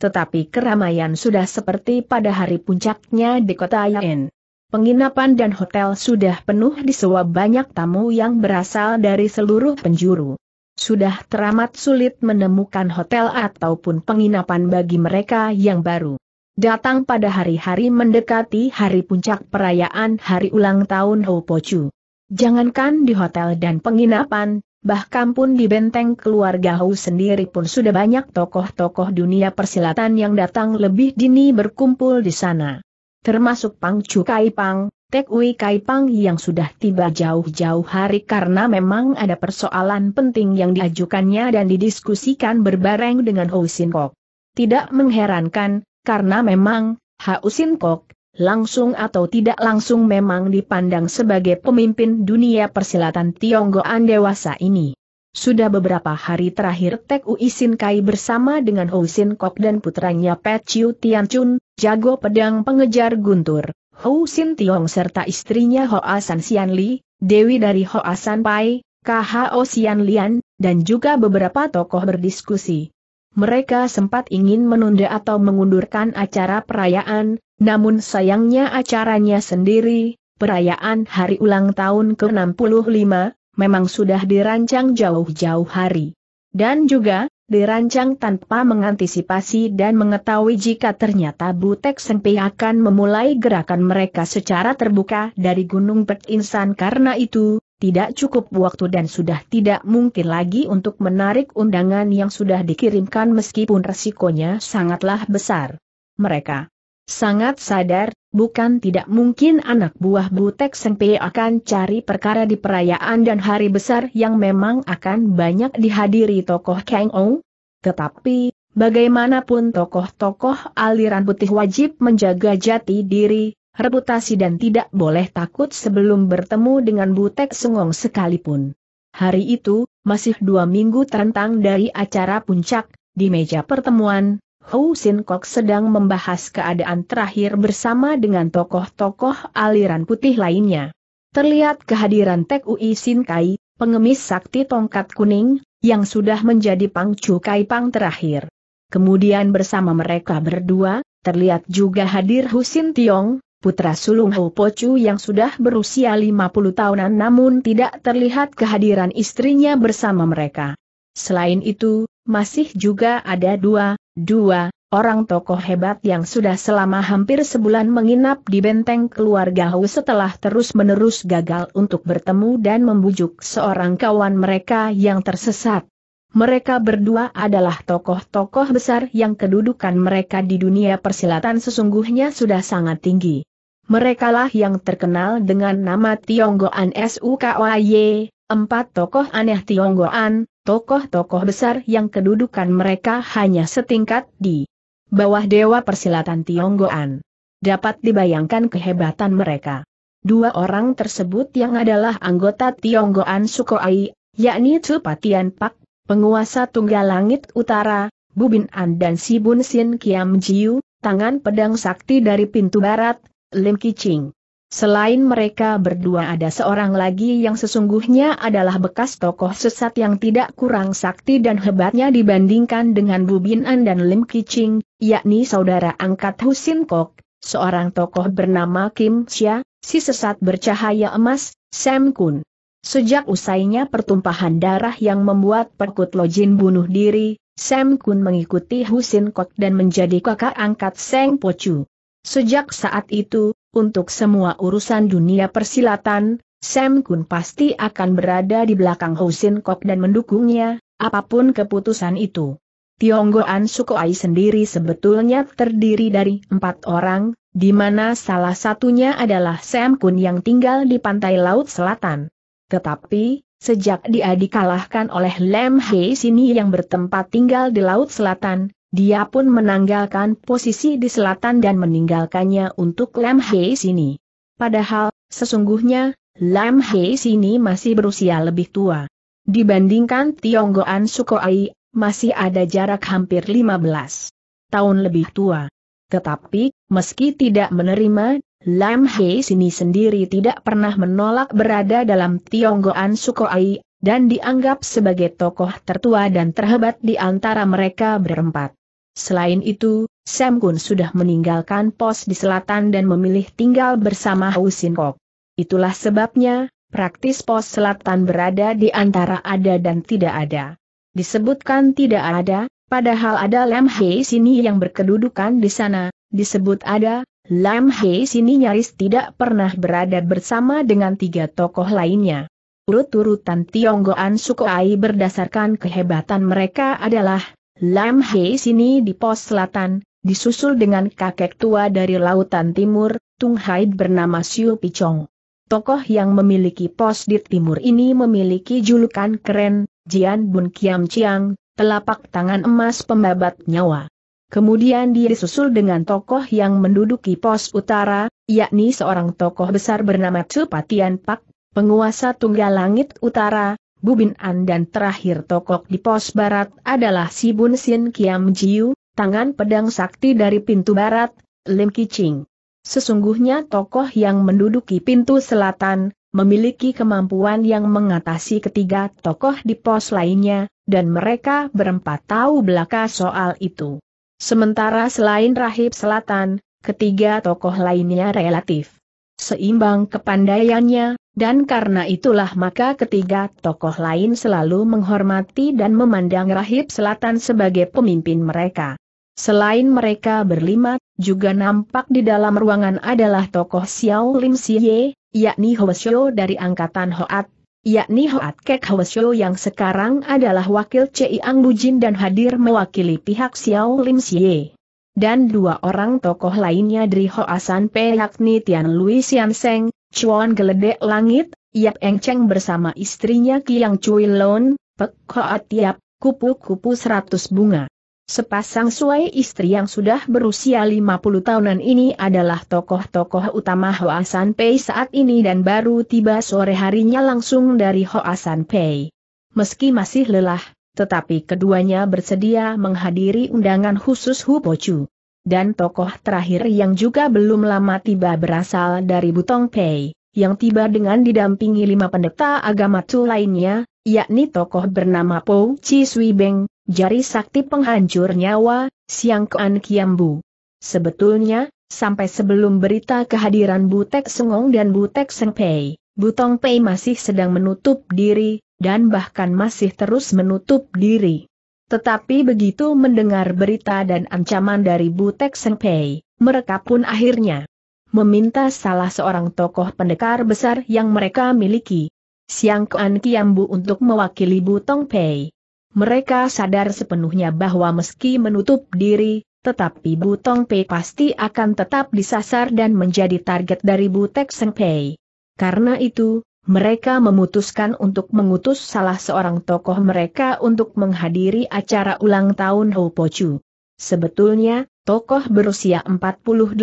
Tetapi keramaian sudah seperti pada hari puncaknya di kota Yen. Penginapan dan hotel sudah penuh di sewa banyak tamu yang berasal dari seluruh penjuru. Sudah teramat sulit menemukan hotel ataupun penginapan bagi mereka yang baru datang pada hari-hari mendekati hari puncak perayaan hari ulang tahun Hopochu. Jangankan di hotel dan penginapan, bahkan pun di benteng keluarga Hou sendiri pun sudah banyak tokoh-tokoh dunia persilatan yang datang lebih dini berkumpul di sana. Termasuk Pang Chu Kai Pang, Tek Wei Kai Pang yang sudah tiba jauh-jauh hari karena memang ada persoalan penting yang diajukannya dan didiskusikan berbareng dengan Hou Sin Kok. Tidak mengherankan, karena memang, Hausin Kok, langsung atau tidak langsung memang dipandang sebagai pemimpin dunia persilatan Tionggoan dewasa ini. Sudah beberapa hari terakhir Tek Ui Sin Kai bersama dengan Hou Sin Kok dan putranya Pet Chiu Tian Chun, jago pedang pengejar guntur, Hou Sin Tiong serta istrinya Hoa Asan Xianli, Li, Dewi dari Hoa Asan Pai, KHO Sian Lian, dan juga beberapa tokoh berdiskusi mereka sempat ingin menunda atau mengundurkan acara perayaan, namun sayangnya acaranya sendiri, perayaan hari ulang tahun ke-65, memang sudah dirancang jauh-jauh hari. Dan juga, dirancang tanpa mengantisipasi dan mengetahui jika ternyata Butek Sempi akan memulai gerakan mereka secara terbuka dari Gunung Pek Insan karena itu, tidak cukup waktu dan sudah tidak mungkin lagi untuk menarik undangan yang sudah dikirimkan meskipun resikonya sangatlah besar. Mereka sangat sadar, bukan tidak mungkin anak buah Butek Sengpe akan cari perkara di perayaan dan hari besar yang memang akan banyak dihadiri tokoh Kang Ou. Tetapi, bagaimanapun tokoh-tokoh aliran putih wajib menjaga jati diri, reputasi dan tidak boleh takut sebelum bertemu dengan Butek Sengong sekalipun. Hari itu, masih dua minggu terentang dari acara puncak, di meja pertemuan, Hou Sin Kok sedang membahas keadaan terakhir bersama dengan tokoh-tokoh aliran putih lainnya. Terlihat kehadiran Tek Ui Sin Kai, pengemis sakti tongkat kuning, yang sudah menjadi pangcu Kai Pang terakhir. Kemudian bersama mereka berdua, terlihat juga hadir Husin Tiong, putra sulung Ho Pocu yang sudah berusia 50 tahunan namun tidak terlihat kehadiran istrinya bersama mereka. Selain itu, masih juga ada dua, dua, orang tokoh hebat yang sudah selama hampir sebulan menginap di benteng keluarga Hou setelah terus-menerus gagal untuk bertemu dan membujuk seorang kawan mereka yang tersesat. Mereka berdua adalah tokoh-tokoh besar yang kedudukan mereka di dunia persilatan sesungguhnya sudah sangat tinggi. Merekalah yang terkenal dengan nama Tionggoan SUKOY, e, empat tokoh aneh Tionggoan, tokoh-tokoh besar yang kedudukan mereka hanya setingkat di bawah Dewa Persilatan Tionggoan. Dapat dibayangkan kehebatan mereka. Dua orang tersebut yang adalah anggota Tionggoan Sukoai, yakni Tupatian Pak, penguasa Tunggal Langit Utara, Bubin An dan Sibun Sin Kiam Jiu, tangan pedang sakti dari pintu barat, Lim Kiching. Selain mereka berdua ada seorang lagi yang sesungguhnya adalah bekas tokoh sesat yang tidak kurang sakti dan hebatnya dibandingkan dengan Bubinan dan Lim Kiching, yakni saudara angkat Husin Kok, seorang tokoh bernama Kim Chia, si sesat bercahaya emas, Sam Kun. Sejak usainya pertumpahan darah yang membuat Perkut Lojin bunuh diri, Sam Kun mengikuti Husin Kok dan menjadi kakak angkat Seng Pochu. Sejak saat itu, untuk semua urusan dunia persilatan, Sam Kun pasti akan berada di belakang Housin Kok dan mendukungnya, apapun keputusan itu. Tionggoan Sukoai sendiri sebetulnya terdiri dari empat orang, di mana salah satunya adalah Sam Kun yang tinggal di pantai laut selatan. Tetapi, sejak dia dikalahkan oleh Lem Hei Sini yang bertempat tinggal di laut selatan, dia pun menanggalkan posisi di selatan dan meninggalkannya untuk Lam Hei sini. Padahal, sesungguhnya, Lam Hei sini masih berusia lebih tua. Dibandingkan Tionggoan Sukoai, masih ada jarak hampir 15 tahun lebih tua. Tetapi, meski tidak menerima, Lam Hei sini sendiri tidak pernah menolak berada dalam Tionggoan Sukoai, dan dianggap sebagai tokoh tertua dan terhebat di antara mereka berempat. Selain itu, Sam Kun sudah meninggalkan pos di selatan dan memilih tinggal bersama Hou Kok. Itulah sebabnya, praktis pos selatan berada di antara ada dan tidak ada. Disebutkan tidak ada, padahal ada Lam Hei sini yang berkedudukan di sana, disebut ada, Lam Hei sini nyaris tidak pernah berada bersama dengan tiga tokoh lainnya. Urut-urutan Tionggoan Sukoai berdasarkan kehebatan mereka adalah Lam Hei sini di pos selatan, disusul dengan kakek tua dari lautan timur, Tung Haid bernama Siu Picong. Tokoh yang memiliki pos di timur ini memiliki julukan keren, Jian Bun Kiam Chiang, telapak tangan emas pembabat nyawa. Kemudian dia disusul dengan tokoh yang menduduki pos utara, yakni seorang tokoh besar bernama Cepatian Pak, penguasa Tunggal Langit Utara, Bubin An dan terakhir tokoh di pos barat adalah si Bun Sin Kiam Jiu, tangan pedang sakti dari pintu barat, Lim Kiching. Sesungguhnya tokoh yang menduduki pintu selatan, memiliki kemampuan yang mengatasi ketiga tokoh di pos lainnya, dan mereka berempat tahu belaka soal itu. Sementara selain rahib selatan, ketiga tokoh lainnya relatif seimbang kepandaiannya, dan karena itulah maka ketiga tokoh lain selalu menghormati dan memandang rahib selatan sebagai pemimpin mereka. Selain mereka berlima, juga nampak di dalam ruangan adalah tokoh Xiao Lim Siye, yakni Hoesyo dari angkatan Hoat, yakni Hoat Kek Hoesyo yang sekarang adalah wakil Cei Ang Bujin dan hadir mewakili pihak Xiao Lim Siye dan dua orang tokoh lainnya dari Hoasan Pe yakni Tian Lui Sian Seng, Chuan Geledek Langit, Yap Eng Cheng bersama istrinya Kiang Chui Lon, Pek Hoa Tiap, Kupu-Kupu Seratus Bunga. Sepasang suai istri yang sudah berusia 50 tahunan ini adalah tokoh-tokoh utama Hoasan Pei saat ini dan baru tiba sore harinya langsung dari Hoasan Pei. Meski masih lelah, tetapi keduanya bersedia menghadiri undangan khusus Hu Pochu. Dan tokoh terakhir yang juga belum lama tiba berasal dari Butong Pei, yang tiba dengan didampingi lima pendeta agama Tu lainnya, yakni tokoh bernama Po Chi Sui Beng, jari sakti penghancur nyawa, Siang Kuan Bu. Sebetulnya, sampai sebelum berita kehadiran Butek Sengong dan Butek Seng Pei, Butong Pei masih sedang menutup diri, dan bahkan masih terus menutup diri. Tetapi begitu mendengar berita dan ancaman dari Butek Sengpei, mereka pun akhirnya meminta salah seorang tokoh pendekar besar yang mereka miliki, Siang Kuan Kiambu untuk mewakili Butong Pei. Mereka sadar sepenuhnya bahwa meski menutup diri, tetapi Butong Pei pasti akan tetap disasar dan menjadi target dari Butek Seng Pei. Karena itu, mereka memutuskan untuk mengutus salah seorang tokoh mereka untuk menghadiri acara ulang tahun Hopochu. Sebetulnya, tokoh berusia 48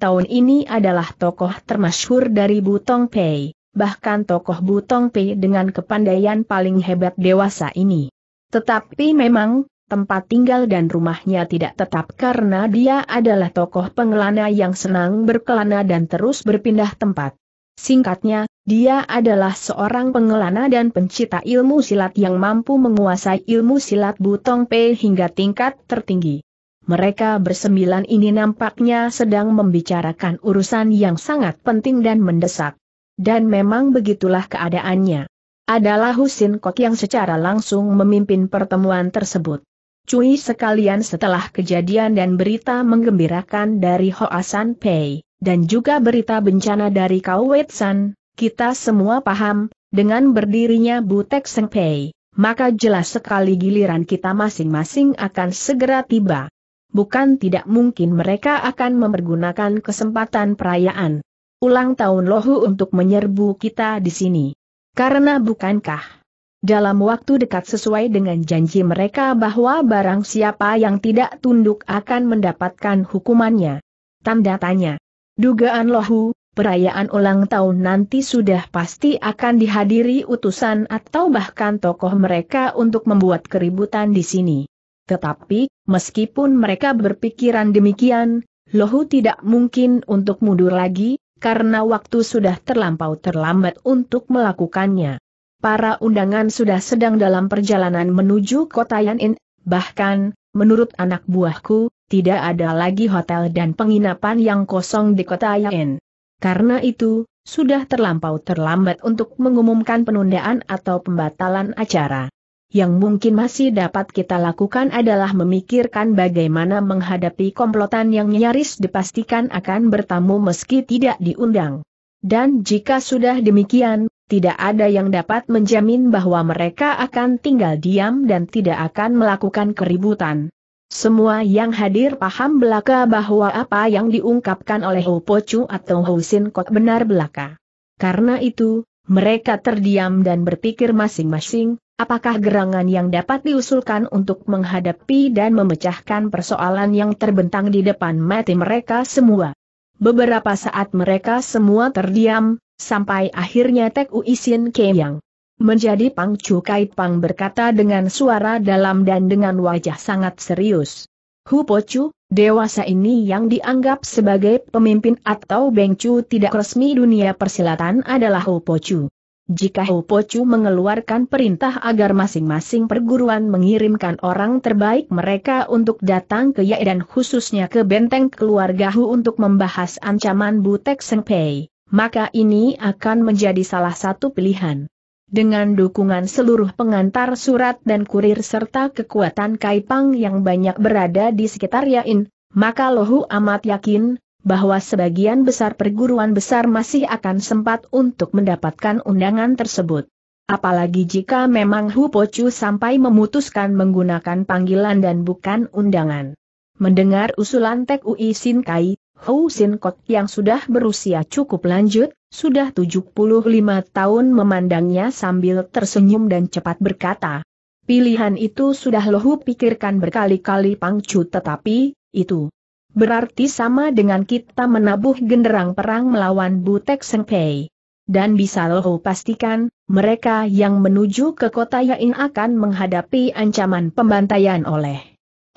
tahun ini adalah tokoh termasyhur dari Butong Pei, bahkan tokoh Butong Pei dengan kepandaian paling hebat dewasa ini. Tetapi memang, tempat tinggal dan rumahnya tidak tetap karena dia adalah tokoh pengelana yang senang berkelana dan terus berpindah tempat. Singkatnya, dia adalah seorang pengelana dan pencipta ilmu silat yang mampu menguasai ilmu silat butong Pei hingga tingkat tertinggi. Mereka bersembilan ini nampaknya sedang membicarakan urusan yang sangat penting dan mendesak. Dan memang begitulah keadaannya. Adalah Husin Kok yang secara langsung memimpin pertemuan tersebut. Cui sekalian setelah kejadian dan berita menggembirakan dari Hoasan Pei, dan juga berita bencana dari Kau San, kita semua paham, dengan berdirinya Butek Pei, maka jelas sekali giliran kita masing-masing akan segera tiba. Bukan tidak mungkin mereka akan mempergunakan kesempatan perayaan ulang tahun Lohu untuk menyerbu kita di sini. Karena bukankah dalam waktu dekat sesuai dengan janji mereka bahwa barang siapa yang tidak tunduk akan mendapatkan hukumannya. Tanda tanya. Dugaan Lohu, perayaan ulang tahun nanti sudah pasti akan dihadiri utusan atau bahkan tokoh mereka untuk membuat keributan di sini. Tetapi, meskipun mereka berpikiran demikian, Lohu tidak mungkin untuk mundur lagi, karena waktu sudah terlampau terlambat untuk melakukannya. Para undangan sudah sedang dalam perjalanan menuju kota Yanin, bahkan, menurut anak buahku, tidak ada lagi hotel dan penginapan yang kosong di kota Yanin. Karena itu, sudah terlampau terlambat untuk mengumumkan penundaan atau pembatalan acara. Yang mungkin masih dapat kita lakukan adalah memikirkan bagaimana menghadapi komplotan yang nyaris dipastikan akan bertamu meski tidak diundang. Dan jika sudah demikian, tidak ada yang dapat menjamin bahwa mereka akan tinggal diam dan tidak akan melakukan keributan. Semua yang hadir paham belaka bahwa apa yang diungkapkan oleh Ho Pochu atau Ho Sin Kok benar belaka. Karena itu, mereka terdiam dan berpikir masing-masing, apakah gerangan yang dapat diusulkan untuk menghadapi dan memecahkan persoalan yang terbentang di depan mati mereka semua. Beberapa saat mereka semua terdiam, sampai akhirnya Tek Uisin Keyang Menjadi Chu Kai Pang berkata dengan suara dalam dan dengan wajah sangat serius. Hu Po Chu, dewasa ini yang dianggap sebagai pemimpin atau Beng Chu tidak resmi dunia persilatan adalah Hu Po Chu. Jika Hu Po Chu mengeluarkan perintah agar masing-masing perguruan mengirimkan orang terbaik mereka untuk datang ke Yai dan khususnya ke benteng keluarga Hu untuk membahas ancaman Butek Senpei, maka ini akan menjadi salah satu pilihan. Dengan dukungan seluruh pengantar surat dan kurir serta kekuatan Kaipang yang banyak berada di sekitar Yain, maka Lohu amat yakin bahwa sebagian besar perguruan besar masih akan sempat untuk mendapatkan undangan tersebut. Apalagi jika memang Hu Pochu sampai memutuskan menggunakan panggilan dan bukan undangan. Mendengar usulan Tek Ui Sin Kai, Hu Sin Kot yang sudah berusia cukup lanjut, sudah 75 tahun memandangnya sambil tersenyum dan cepat berkata. Pilihan itu sudah Lohu pikirkan berkali-kali pangcu tetapi, itu berarti sama dengan kita menabuh genderang perang melawan Butek Sengpei. Dan bisa Lohu pastikan, mereka yang menuju ke kota Yain akan menghadapi ancaman pembantaian oleh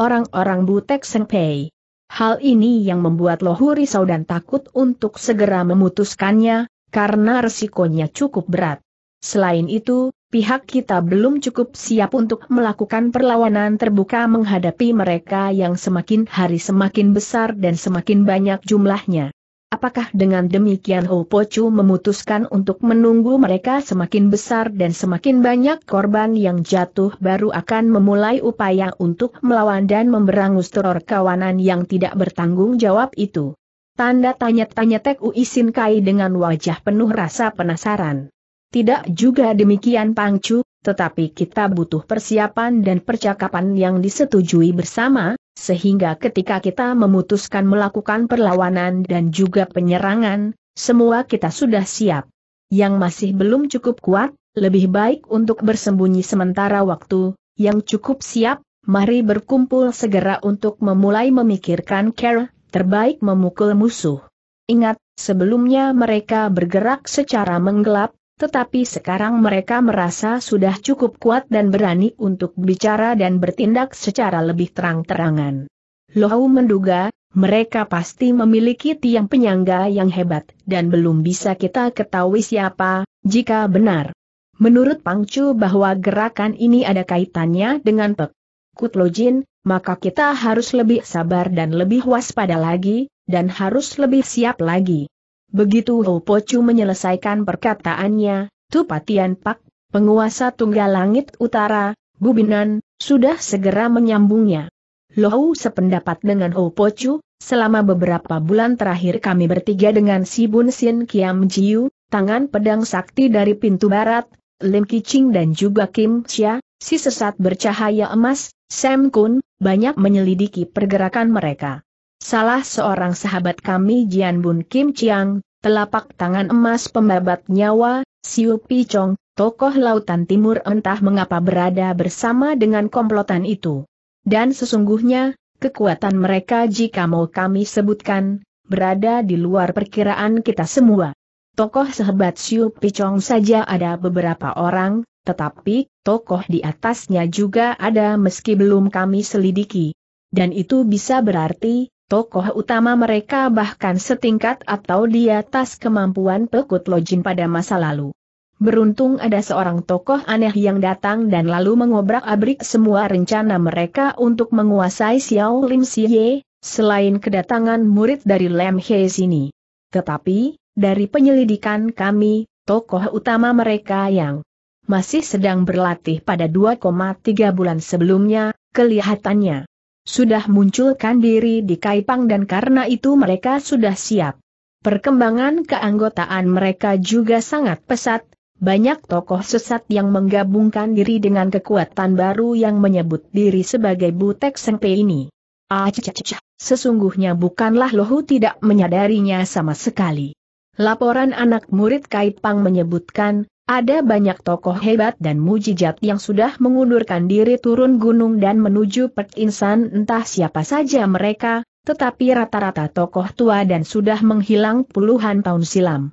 orang-orang Butek Sengpei. Hal ini yang membuat Lohu risau dan takut untuk segera memutuskannya, karena resikonya cukup berat. Selain itu, pihak kita belum cukup siap untuk melakukan perlawanan terbuka menghadapi mereka yang semakin hari semakin besar dan semakin banyak jumlahnya. Apakah dengan demikian Ho Pochu memutuskan untuk menunggu mereka semakin besar dan semakin banyak korban yang jatuh baru akan memulai upaya untuk melawan dan memberangus teror kawanan yang tidak bertanggung jawab itu? Tanda tanya-tanya Tek Ui Sin Kai dengan wajah penuh rasa penasaran. Tidak juga demikian Pang Chu. tetapi kita butuh persiapan dan percakapan yang disetujui bersama, sehingga ketika kita memutuskan melakukan perlawanan dan juga penyerangan, semua kita sudah siap. Yang masih belum cukup kuat, lebih baik untuk bersembunyi sementara waktu, yang cukup siap, mari berkumpul segera untuk memulai memikirkan care, terbaik memukul musuh. Ingat, sebelumnya mereka bergerak secara menggelap, tetapi sekarang mereka merasa sudah cukup kuat dan berani untuk bicara dan bertindak secara lebih terang-terangan. Lohau menduga, mereka pasti memiliki tiang penyangga yang hebat, dan belum bisa kita ketahui siapa, jika benar. Menurut Pangcu bahwa gerakan ini ada kaitannya dengan Pek Kutlojin, maka kita harus lebih sabar dan lebih waspada lagi, dan harus lebih siap lagi. Begitu Ho Pochu menyelesaikan perkataannya, Tupatian Pak, penguasa Tunggal Langit Utara, Gubinan, sudah segera menyambungnya. Hu sependapat dengan Ho Pochu, selama beberapa bulan terakhir kami bertiga dengan si Bun Sin Kiam Jiu, tangan pedang sakti dari pintu barat, Lim Kiching dan juga Kim Xia, si sesat bercahaya emas, Sam Kun, banyak menyelidiki pergerakan mereka. Salah seorang sahabat kami Jian Bun Kim Chiang, telapak tangan emas pembabat nyawa, Siu Pi Chong, tokoh Lautan Timur entah mengapa berada bersama dengan komplotan itu. Dan sesungguhnya, kekuatan mereka jika mau kami sebutkan, berada di luar perkiraan kita semua. Tokoh sahabat Siu Chong saja ada beberapa orang, tetapi tokoh di atasnya juga ada meski belum kami selidiki. Dan itu bisa berarti, Tokoh utama mereka bahkan setingkat atau di atas kemampuan Pekut Lojin pada masa lalu. Beruntung ada seorang tokoh aneh yang datang dan lalu mengobrak-abrik semua rencana mereka untuk menguasai Xiao Lim Siye, selain kedatangan murid dari Lam He sini. Tetapi, dari penyelidikan kami, tokoh utama mereka yang masih sedang berlatih pada 2,3 bulan sebelumnya, kelihatannya sudah munculkan diri di Kaipang dan karena itu mereka sudah siap. Perkembangan keanggotaan mereka juga sangat pesat, banyak tokoh sesat yang menggabungkan diri dengan kekuatan baru yang menyebut diri sebagai Butek Sengpe ini. Acecececah, sesungguhnya bukanlah Lohu tidak menyadarinya sama sekali. Laporan anak murid Kaipang menyebutkan, ada banyak tokoh hebat dan mujijat yang sudah mengundurkan diri turun gunung dan menuju Pek entah siapa saja mereka, tetapi rata-rata tokoh tua dan sudah menghilang puluhan tahun silam.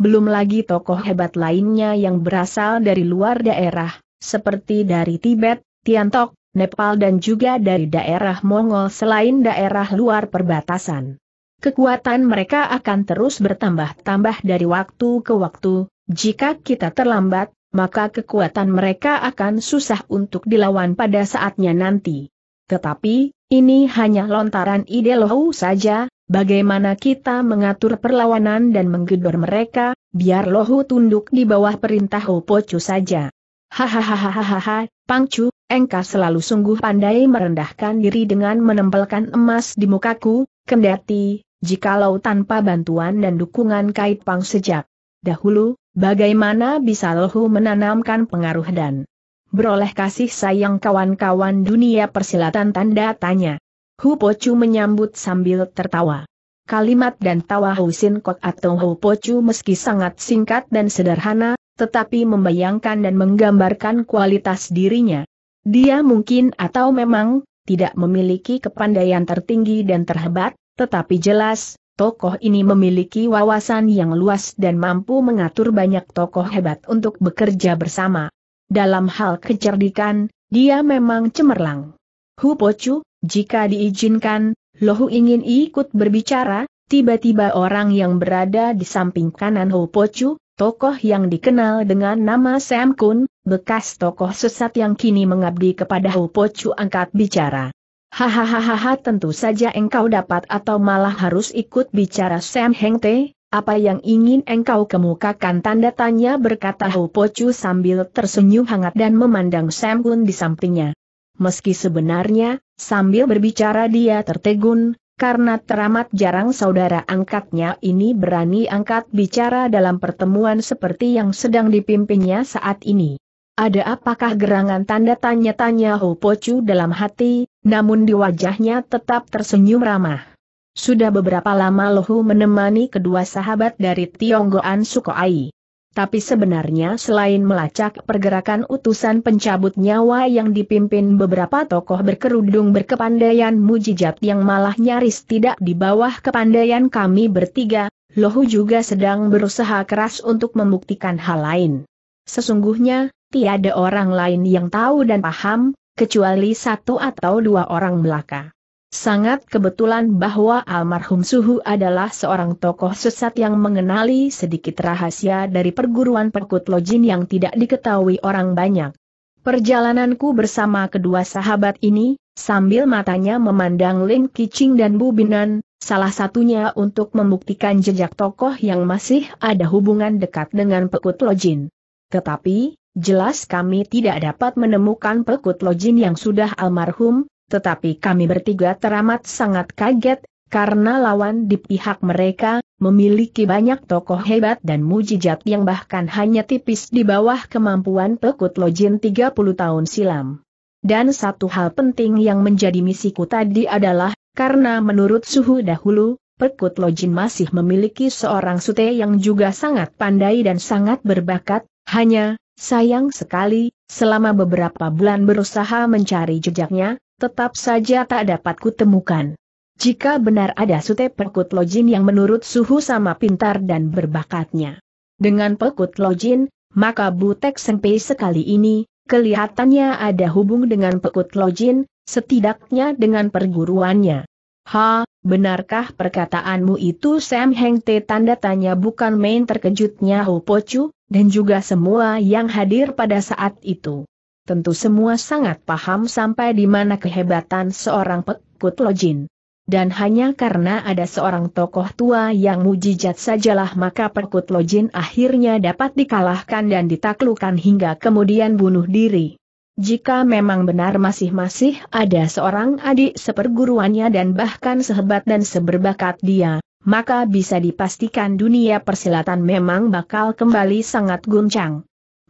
Belum lagi tokoh hebat lainnya yang berasal dari luar daerah, seperti dari Tibet, Tiantok, Nepal dan juga dari daerah Mongol selain daerah luar perbatasan. Kekuatan mereka akan terus bertambah-tambah dari waktu ke waktu, jika kita terlambat, maka kekuatan mereka akan susah untuk dilawan pada saatnya nanti. Tetapi, ini hanya lontaran ide lohu saja, bagaimana kita mengatur perlawanan dan menggedor mereka, biar lohu tunduk di bawah perintah Hopocu saja. Hahaha, Pangcu, engkau selalu sungguh pandai merendahkan diri dengan menempelkan emas di mukaku, kendati, jikalau tanpa bantuan dan dukungan kait pang sejak Dahulu, bagaimana bisa Lohu menanamkan pengaruh dan beroleh kasih sayang kawan-kawan dunia persilatan tanda tanya. Hu Pochu menyambut sambil tertawa. Kalimat dan tawa Hu Sin Kok atau Hu Pochu meski sangat singkat dan sederhana, tetapi membayangkan dan menggambarkan kualitas dirinya. Dia mungkin atau memang, tidak memiliki kepandaian tertinggi dan terhebat, tetapi jelas, tokoh ini memiliki wawasan yang luas dan mampu mengatur banyak tokoh hebat untuk bekerja bersama. Dalam hal kecerdikan, dia memang cemerlang. Hu Pocu, jika diizinkan, Lohu ingin ikut berbicara, tiba-tiba orang yang berada di samping kanan Hu Pocu, tokoh yang dikenal dengan nama Sam Kun, bekas tokoh sesat yang kini mengabdi kepada Hu Pocu angkat bicara. Hahaha tentu saja engkau dapat atau malah harus ikut bicara Sam Heng Te, apa yang ingin engkau kemukakan tanda tanya berkata Ho Chu sambil tersenyum hangat dan memandang Sam Hun di sampingnya. Meski sebenarnya, sambil berbicara dia tertegun, karena teramat jarang saudara angkatnya ini berani angkat bicara dalam pertemuan seperti yang sedang dipimpinnya saat ini. Ada apakah gerangan tanda tanya-tanya Ho Pocu dalam hati, namun di wajahnya tetap tersenyum ramah. Sudah beberapa lama Lohu menemani kedua sahabat dari Tionggoan Sukoai. Tapi sebenarnya selain melacak pergerakan utusan pencabut nyawa yang dipimpin beberapa tokoh berkerudung berkepandaian mujijat yang malah nyaris tidak di bawah kepandaian kami bertiga, Lohu juga sedang berusaha keras untuk membuktikan hal lain. Sesungguhnya, tiada orang lain yang tahu dan paham, kecuali satu atau dua orang belaka. Sangat kebetulan bahwa almarhum Suhu adalah seorang tokoh sesat yang mengenali sedikit rahasia dari perguruan Perkut Lojin yang tidak diketahui orang banyak. Perjalananku bersama kedua sahabat ini, sambil matanya memandang Lin Kiching dan Bu Binan, salah satunya untuk membuktikan jejak tokoh yang masih ada hubungan dekat dengan Perkut Lojin. Tetapi, Jelas kami tidak dapat menemukan pekut lojin yang sudah almarhum, tetapi kami bertiga teramat sangat kaget, karena lawan di pihak mereka, memiliki banyak tokoh hebat dan mujijat yang bahkan hanya tipis di bawah kemampuan pekut lojin 30 tahun silam. Dan satu hal penting yang menjadi misiku tadi adalah, karena menurut suhu dahulu, Pekut Lojin masih memiliki seorang sute yang juga sangat pandai dan sangat berbakat, hanya, Sayang sekali, selama beberapa bulan berusaha mencari jejaknya, tetap saja tak dapat kutemukan. Jika benar ada sute Pekut Lojin yang menurut suhu sama pintar dan berbakatnya. Dengan Pekut Lojin, maka Butek sempai sekali ini, kelihatannya ada hubung dengan Pekut Lojin, setidaknya dengan perguruannya. Ha, benarkah perkataanmu itu Sam Heng Te tanda tanya bukan main terkejutnya Ho Pochu, dan juga semua yang hadir pada saat itu. Tentu semua sangat paham sampai di mana kehebatan seorang Pekut Lojin. Dan hanya karena ada seorang tokoh tua yang mujijat sajalah maka Perkut Lojin akhirnya dapat dikalahkan dan ditaklukan hingga kemudian bunuh diri. Jika memang benar masih-masih ada seorang adik seperguruannya dan bahkan sehebat dan seberbakat dia, maka bisa dipastikan dunia persilatan memang bakal kembali sangat guncang.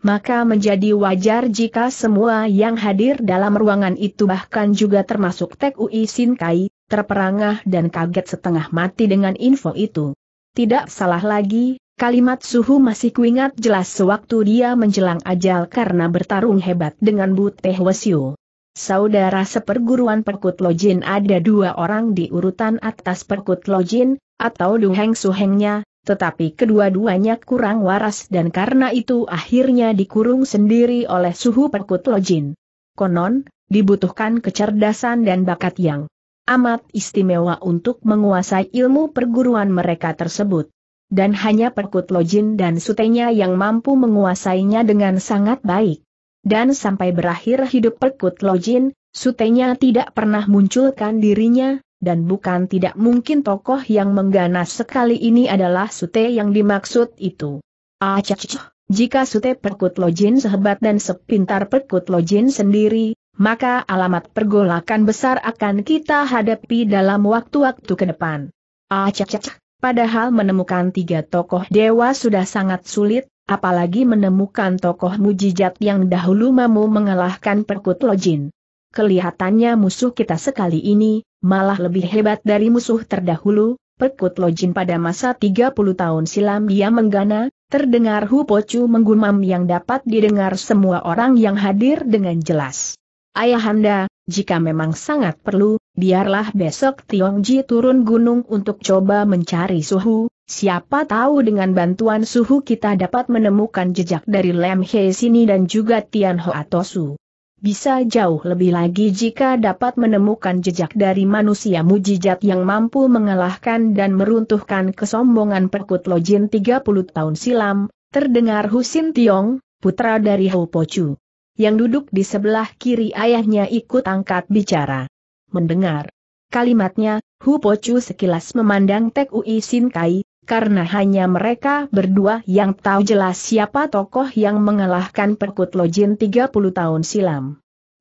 Maka menjadi wajar jika semua yang hadir dalam ruangan itu bahkan juga termasuk Tek Ui Sin Kai, terperangah dan kaget setengah mati dengan info itu. Tidak salah lagi, kalimat suhu masih kuingat jelas sewaktu dia menjelang ajal karena bertarung hebat dengan Bu Teh Wesiu. Saudara seperguruan Perkut Lojin ada dua orang di urutan atas Perkut Lojin, atau duheng suhengnya, tetapi kedua-duanya kurang waras dan karena itu akhirnya dikurung sendiri oleh suhu perkut lojin. Konon, dibutuhkan kecerdasan dan bakat yang amat istimewa untuk menguasai ilmu perguruan mereka tersebut. Dan hanya perkut lojin dan sutenya yang mampu menguasainya dengan sangat baik. Dan sampai berakhir hidup perkut lojin, sutenya tidak pernah munculkan dirinya, dan bukan tidak mungkin tokoh yang mengganas sekali ini adalah Sute yang dimaksud itu. Acacuh, ah, jika Sute Perkut Lojin sehebat dan sepintar Perkut Lojin sendiri, maka alamat pergolakan besar akan kita hadapi dalam waktu-waktu ke depan. Acacih, ah, padahal menemukan tiga tokoh dewa sudah sangat sulit, apalagi menemukan tokoh mujijat yang dahulu mampu mengalahkan Perkut Lojin kelihatannya musuh kita sekali ini, malah lebih hebat dari musuh terdahulu, Perkut Lojin pada masa 30 tahun silam dia menggana, terdengar Hu Pocu menggumam yang dapat didengar semua orang yang hadir dengan jelas. Ayahanda, jika memang sangat perlu, biarlah besok Tiong Ji turun gunung untuk coba mencari suhu, siapa tahu dengan bantuan suhu kita dapat menemukan jejak dari Lem He sini dan juga Tian Ho Atosu. Bisa jauh lebih lagi jika dapat menemukan jejak dari manusia mujizat yang mampu mengalahkan dan meruntuhkan kesombongan Perkut Lojin 30 tahun silam, terdengar Husin Tiong, putra dari Hou Pochu. Yang duduk di sebelah kiri ayahnya ikut angkat bicara. Mendengar kalimatnya, Hu Pochu sekilas memandang Tek Ui Sin Kai, karena hanya mereka berdua yang tahu jelas siapa tokoh yang mengalahkan Perkut Lojin 30 tahun silam.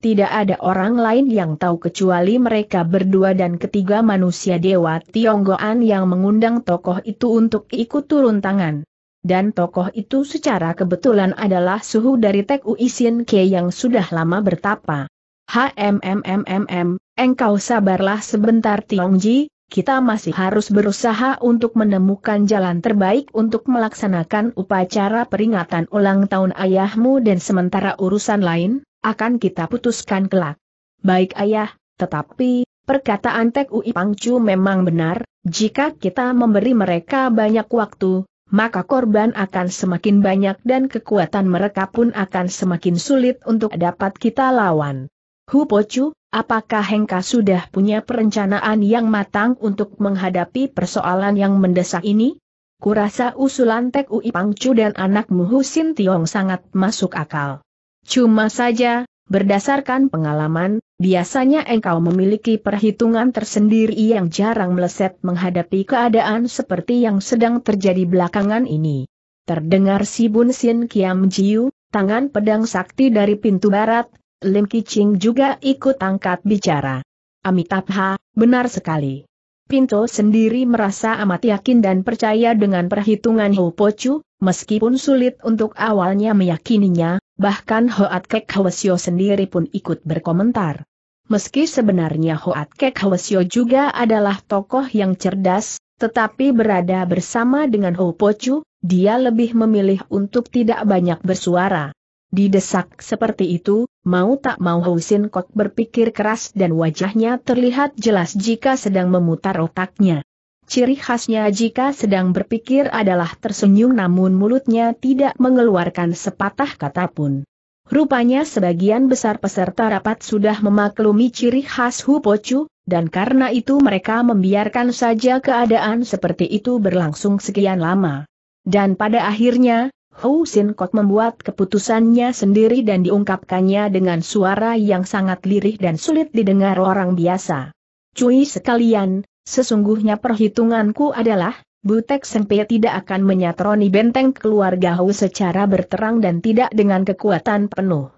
Tidak ada orang lain yang tahu kecuali mereka berdua dan ketiga manusia dewa Tionggoan yang mengundang tokoh itu untuk ikut turun tangan. Dan tokoh itu secara kebetulan adalah suhu dari Tek Uisin Ke yang sudah lama bertapa. HMMMMM, engkau sabarlah sebentar Tiongji, kita masih harus berusaha untuk menemukan jalan terbaik untuk melaksanakan upacara peringatan ulang tahun ayahmu dan sementara urusan lain, akan kita putuskan kelak. Baik ayah, tetapi, perkataan Tek Ui Pangcu memang benar, jika kita memberi mereka banyak waktu, maka korban akan semakin banyak dan kekuatan mereka pun akan semakin sulit untuk dapat kita lawan. Hu Pocu, apakah Hengka sudah punya perencanaan yang matang untuk menghadapi persoalan yang mendesak ini? Kurasa usulan Tek Ui Pangcu dan anakmu Hu Sin Tiong sangat masuk akal. Cuma saja, berdasarkan pengalaman, biasanya engkau memiliki perhitungan tersendiri yang jarang meleset menghadapi keadaan seperti yang sedang terjadi belakangan ini. Terdengar si Bun Sin Kiam Jiu, tangan pedang sakti dari pintu barat, Lim Kicing juga ikut angkat bicara. Amitabha, benar sekali. Pinto sendiri merasa amat yakin dan percaya dengan perhitungan Ho Pochu, meskipun sulit untuk awalnya meyakininya, bahkan Hoat Kek Hwasyo sendiri pun ikut berkomentar. Meski sebenarnya Hoat Kek Hwasyo juga adalah tokoh yang cerdas, tetapi berada bersama dengan Ho Pochu, dia lebih memilih untuk tidak banyak bersuara. Didesak seperti itu, mau tak mau Husin Kok berpikir keras dan wajahnya terlihat jelas jika sedang memutar otaknya. Ciri khasnya jika sedang berpikir adalah tersenyum namun mulutnya tidak mengeluarkan sepatah kata pun. Rupanya sebagian besar peserta rapat sudah memaklumi ciri khas Hu Pochu, dan karena itu mereka membiarkan saja keadaan seperti itu berlangsung sekian lama. Dan pada akhirnya, Hou Sin Kot membuat keputusannya sendiri dan diungkapkannya dengan suara yang sangat lirih dan sulit didengar orang biasa. Cui sekalian, sesungguhnya perhitunganku adalah, Butek Sempe tidak akan menyatroni benteng keluarga Hou secara berterang dan tidak dengan kekuatan penuh.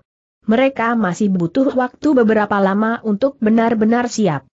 Mereka masih butuh waktu beberapa lama untuk benar-benar siap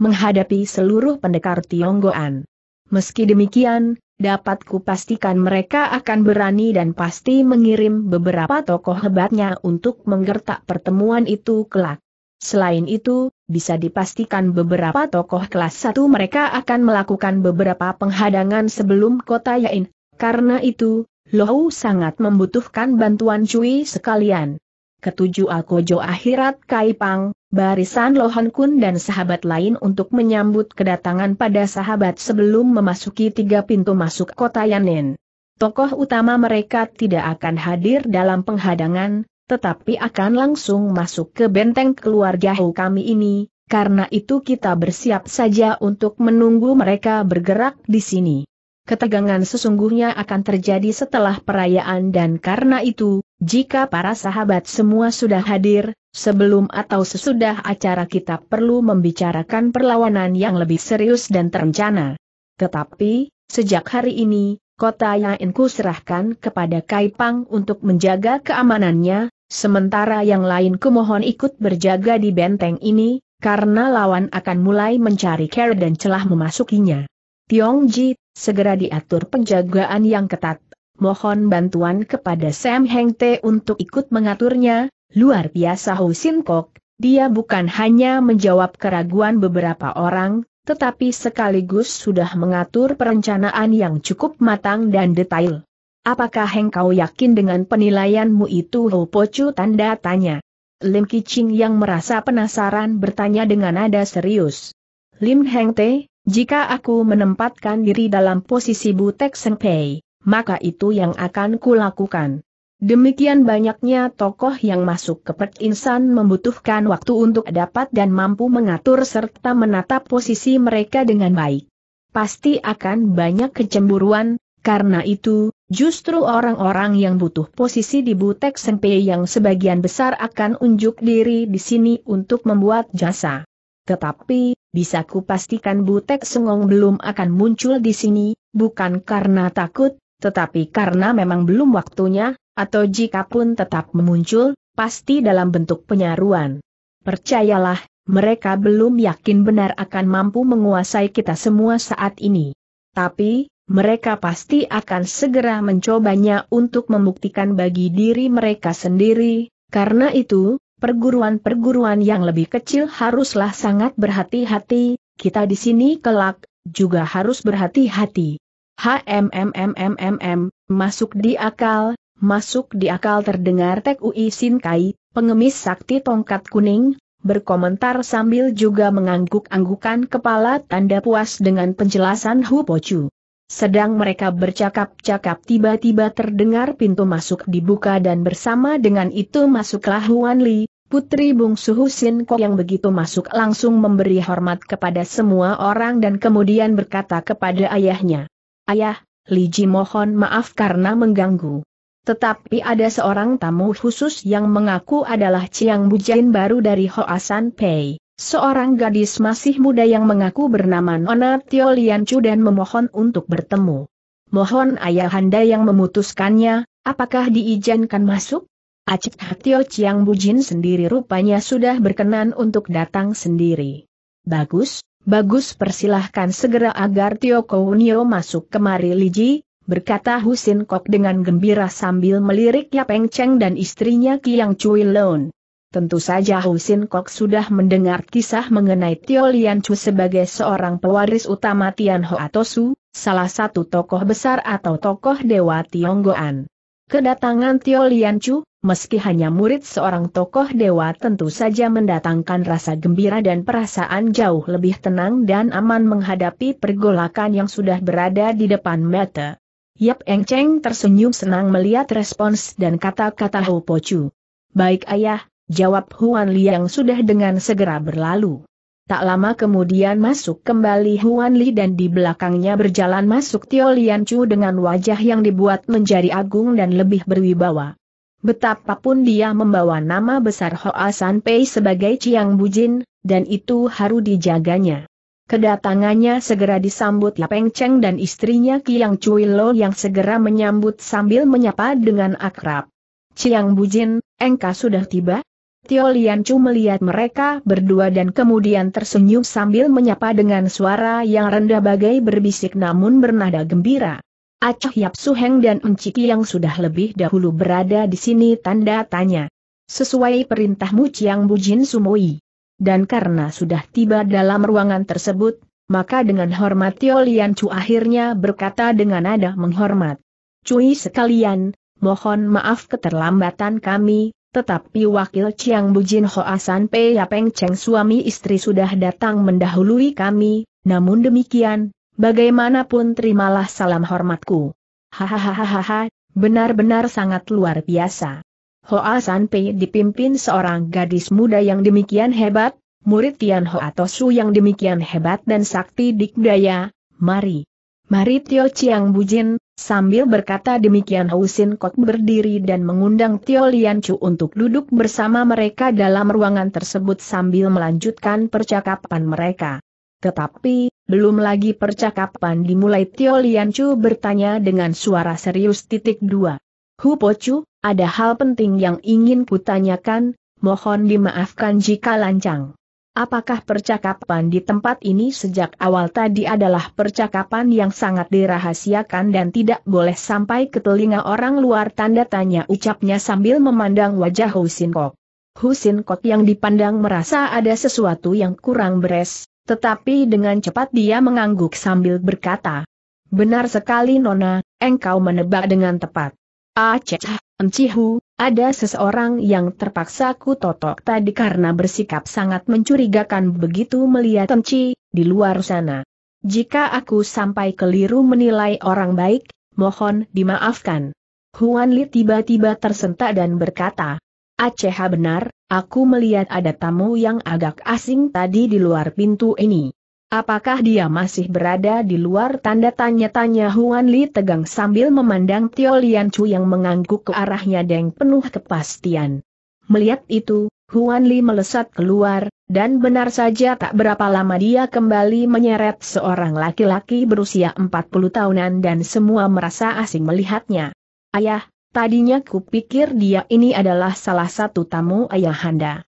menghadapi seluruh pendekar Tionggoan. Meski demikian, dapat kupastikan mereka akan berani dan pasti mengirim beberapa tokoh hebatnya untuk menggertak pertemuan itu kelak. Selain itu, bisa dipastikan beberapa tokoh kelas 1 mereka akan melakukan beberapa penghadangan sebelum kota Yain. Karena itu, Lohu sangat membutuhkan bantuan Cui sekalian. Ketujuh Akojo Akhirat Kaipang, barisan Lohan Kun dan sahabat lain untuk menyambut kedatangan pada sahabat sebelum memasuki tiga pintu masuk kota Yanen. Tokoh utama mereka tidak akan hadir dalam penghadangan, tetapi akan langsung masuk ke benteng keluarga Hou kami ini, karena itu kita bersiap saja untuk menunggu mereka bergerak di sini. Ketegangan sesungguhnya akan terjadi setelah perayaan dan karena itu, jika para sahabat semua sudah hadir, sebelum atau sesudah acara kita perlu membicarakan perlawanan yang lebih serius dan terencana. Tetapi, sejak hari ini, kota yang ku serahkan kepada Kaipang untuk menjaga keamanannya, sementara yang lain kumohon ikut berjaga di benteng ini, karena lawan akan mulai mencari care dan celah memasukinya. Tiong Ji, segera diatur penjagaan yang ketat, mohon bantuan kepada Sam Heng Te untuk ikut mengaturnya, luar biasa Hu Sin Kok, dia bukan hanya menjawab keraguan beberapa orang, tetapi sekaligus sudah mengatur perencanaan yang cukup matang dan detail. Apakah engkau yakin dengan penilaianmu itu Hu Chu? tanda tanya? Lim Kiching yang merasa penasaran bertanya dengan nada serius. Lim Heng Te, jika aku menempatkan diri dalam posisi Butek Seng Pei, maka itu yang akan kulakukan. Demikian banyaknya tokoh yang masuk ke Pek Insan membutuhkan waktu untuk dapat dan mampu mengatur serta menata posisi mereka dengan baik. Pasti akan banyak kecemburuan, karena itu, justru orang-orang yang butuh posisi di Butek Sempe yang sebagian besar akan unjuk diri di sini untuk membuat jasa. Tetapi, bisa kupastikan Butek Sengong belum akan muncul di sini, bukan karena takut, tetapi karena memang belum waktunya, atau jika pun tetap memuncul, pasti dalam bentuk penyaruan. Percayalah, mereka belum yakin benar akan mampu menguasai kita semua saat ini. Tapi, mereka pasti akan segera mencobanya untuk membuktikan bagi diri mereka sendiri, karena itu, perguruan-perguruan yang lebih kecil haruslah sangat berhati-hati, kita di sini kelak, juga harus berhati-hati. HMMMMMM, masuk di akal, masuk di akal terdengar Tek Ui Sin Kai, pengemis sakti tongkat kuning, berkomentar sambil juga mengangguk-anggukan kepala tanda puas dengan penjelasan Hu Pochu. Sedang mereka bercakap-cakap tiba-tiba terdengar pintu masuk dibuka dan bersama dengan itu masuklah Huan Li, putri bungsu Husin Ko yang begitu masuk langsung memberi hormat kepada semua orang dan kemudian berkata kepada ayahnya. Ayah, Li Ji mohon maaf karena mengganggu. Tetapi ada seorang tamu khusus yang mengaku adalah Chiang Bujain baru dari Hoasan Pei. Seorang gadis masih muda yang mengaku bernama Nona Tio Lianchu dan memohon untuk bertemu. Mohon ayahanda yang memutuskannya, apakah diizinkan masuk? Acik Tio Chiang Bujin sendiri rupanya sudah berkenan untuk datang sendiri. Bagus, Bagus persilahkan segera agar Tio Kounio masuk kemari Liji, berkata Husin Kok dengan gembira sambil melirik Ya Cheng dan istrinya Kiang Cui Loon. Tentu saja Husin Kok sudah mendengar kisah mengenai Tio Lian Chu sebagai seorang pewaris utama Tian Ho Atosu, salah satu tokoh besar atau tokoh Dewa Tionggoan. Kedatangan Tio Chu, meski hanya murid seorang tokoh dewa tentu saja mendatangkan rasa gembira dan perasaan jauh lebih tenang dan aman menghadapi pergolakan yang sudah berada di depan mata. Yap Eng Cheng tersenyum senang melihat respons dan kata-kata Po Chu. Baik ayah, jawab Huan Liang sudah dengan segera berlalu. Tak lama kemudian masuk kembali Huan Li dan di belakangnya berjalan masuk Tio Lian Chu dengan wajah yang dibuat menjadi agung dan lebih berwibawa. Betapapun dia membawa nama besar Hoa San Pei sebagai Chiang Bujin, dan itu harus dijaganya. Kedatangannya segera disambut Peng Cheng dan istrinya Kiang Cui Lo yang segera menyambut sambil menyapa dengan akrab. Chiang Bujin, engkau sudah tiba? Tio Chu melihat mereka berdua dan kemudian tersenyum sambil menyapa dengan suara yang rendah bagai berbisik namun bernada gembira. Acah Yap Su Heng dan Unciki yang sudah lebih dahulu berada di sini tanda tanya. Sesuai perintahmu Chiang Bujin Sumoi. Dan karena sudah tiba dalam ruangan tersebut, maka dengan hormat Tio Chu akhirnya berkata dengan nada menghormat. Cui sekalian, mohon maaf keterlambatan kami, tetapi wakil Chiang Bujin Asan Pe Ya Peng Cheng suami istri sudah datang mendahului kami, namun demikian, bagaimanapun terimalah salam hormatku. Hahaha, benar-benar sangat luar biasa. Ho Asan Pe dipimpin seorang gadis muda yang demikian hebat, murid Tian Ho atau Su yang demikian hebat dan sakti dikdaya, mari, Mari Tio Chiang Bujin, sambil berkata demikian hausin kok berdiri dan mengundang Tio Lian Chu untuk duduk bersama mereka dalam ruangan tersebut sambil melanjutkan percakapan mereka. Tetapi, belum lagi percakapan dimulai Tio Lian Chu bertanya dengan suara serius titik dua. Hu Po Chu, ada hal penting yang ingin kutanyakan, mohon dimaafkan jika lancang. Apakah percakapan di tempat ini sejak awal tadi adalah percakapan yang sangat dirahasiakan dan tidak boleh sampai ke telinga orang luar tanda tanya ucapnya sambil memandang wajah Husin Kok. Husin Kok yang dipandang merasa ada sesuatu yang kurang beres, tetapi dengan cepat dia mengangguk sambil berkata, Benar sekali Nona, engkau menebak dengan tepat. Aceh, Encihu, ada seseorang yang terpaksa ku totok tadi karena bersikap sangat mencurigakan begitu melihat Enci, di luar sana. Jika aku sampai keliru menilai orang baik, mohon dimaafkan. Huan Li tiba-tiba tersentak dan berkata, Aceh benar, aku melihat ada tamu yang agak asing tadi di luar pintu ini. Apakah dia masih berada di luar tanda tanya-tanya Huan Li tegang sambil memandang Tio Lian Chu yang mengangguk ke arahnya deng penuh kepastian. Melihat itu, Huan Li melesat keluar, dan benar saja tak berapa lama dia kembali menyeret seorang laki-laki berusia 40 tahunan dan semua merasa asing melihatnya. Ayah, tadinya kupikir dia ini adalah salah satu tamu ayahanda.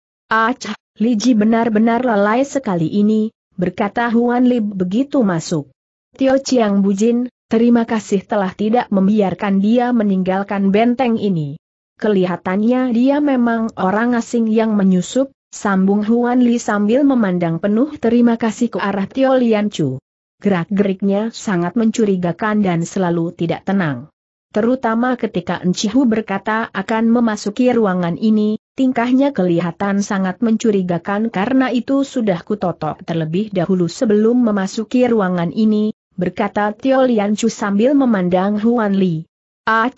Li Ji benar-benar lalai sekali ini, berkata Huan Li begitu masuk. Tio Chiang Bujin, terima kasih telah tidak membiarkan dia meninggalkan benteng ini. Kelihatannya dia memang orang asing yang menyusup, sambung Huan Li sambil memandang penuh terima kasih ke arah Tio Lian Chu. Gerak-geriknya sangat mencurigakan dan selalu tidak tenang. Terutama ketika Hu berkata akan memasuki ruangan ini, Tingkahnya kelihatan sangat mencurigakan karena itu sudah kutotok terlebih dahulu sebelum memasuki ruangan ini, berkata Tio Lian Chu sambil memandang Huan Li. Ah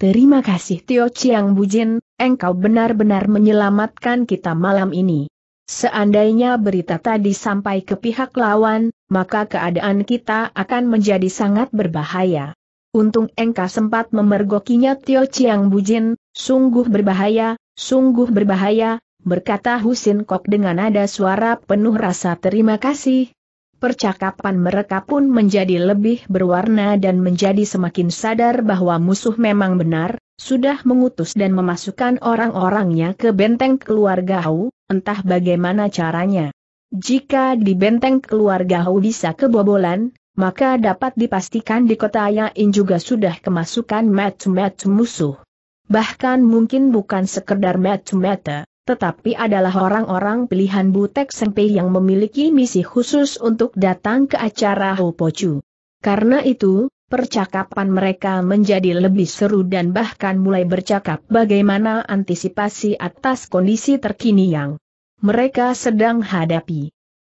terima kasih Tio Chiang Bujin, engkau benar-benar menyelamatkan kita malam ini. Seandainya berita tadi sampai ke pihak lawan, maka keadaan kita akan menjadi sangat berbahaya. Untung engkau sempat memergokinya Tio Chiang Bujin, sungguh berbahaya, Sungguh berbahaya, berkata Husin Kok dengan nada suara penuh rasa terima kasih. Percakapan mereka pun menjadi lebih berwarna dan menjadi semakin sadar bahwa musuh memang benar, sudah mengutus dan memasukkan orang-orangnya ke benteng keluarga Hau, entah bagaimana caranya. Jika di benteng keluarga Hau bisa kebobolan, maka dapat dipastikan di kota Yain juga sudah kemasukan mat-mat musuh bahkan mungkin bukan sekedar mata-mata, tetapi adalah orang-orang pilihan Butek Sempe yang memiliki misi khusus untuk datang ke acara Hopochu. Karena itu, percakapan mereka menjadi lebih seru dan bahkan mulai bercakap bagaimana antisipasi atas kondisi terkini yang mereka sedang hadapi.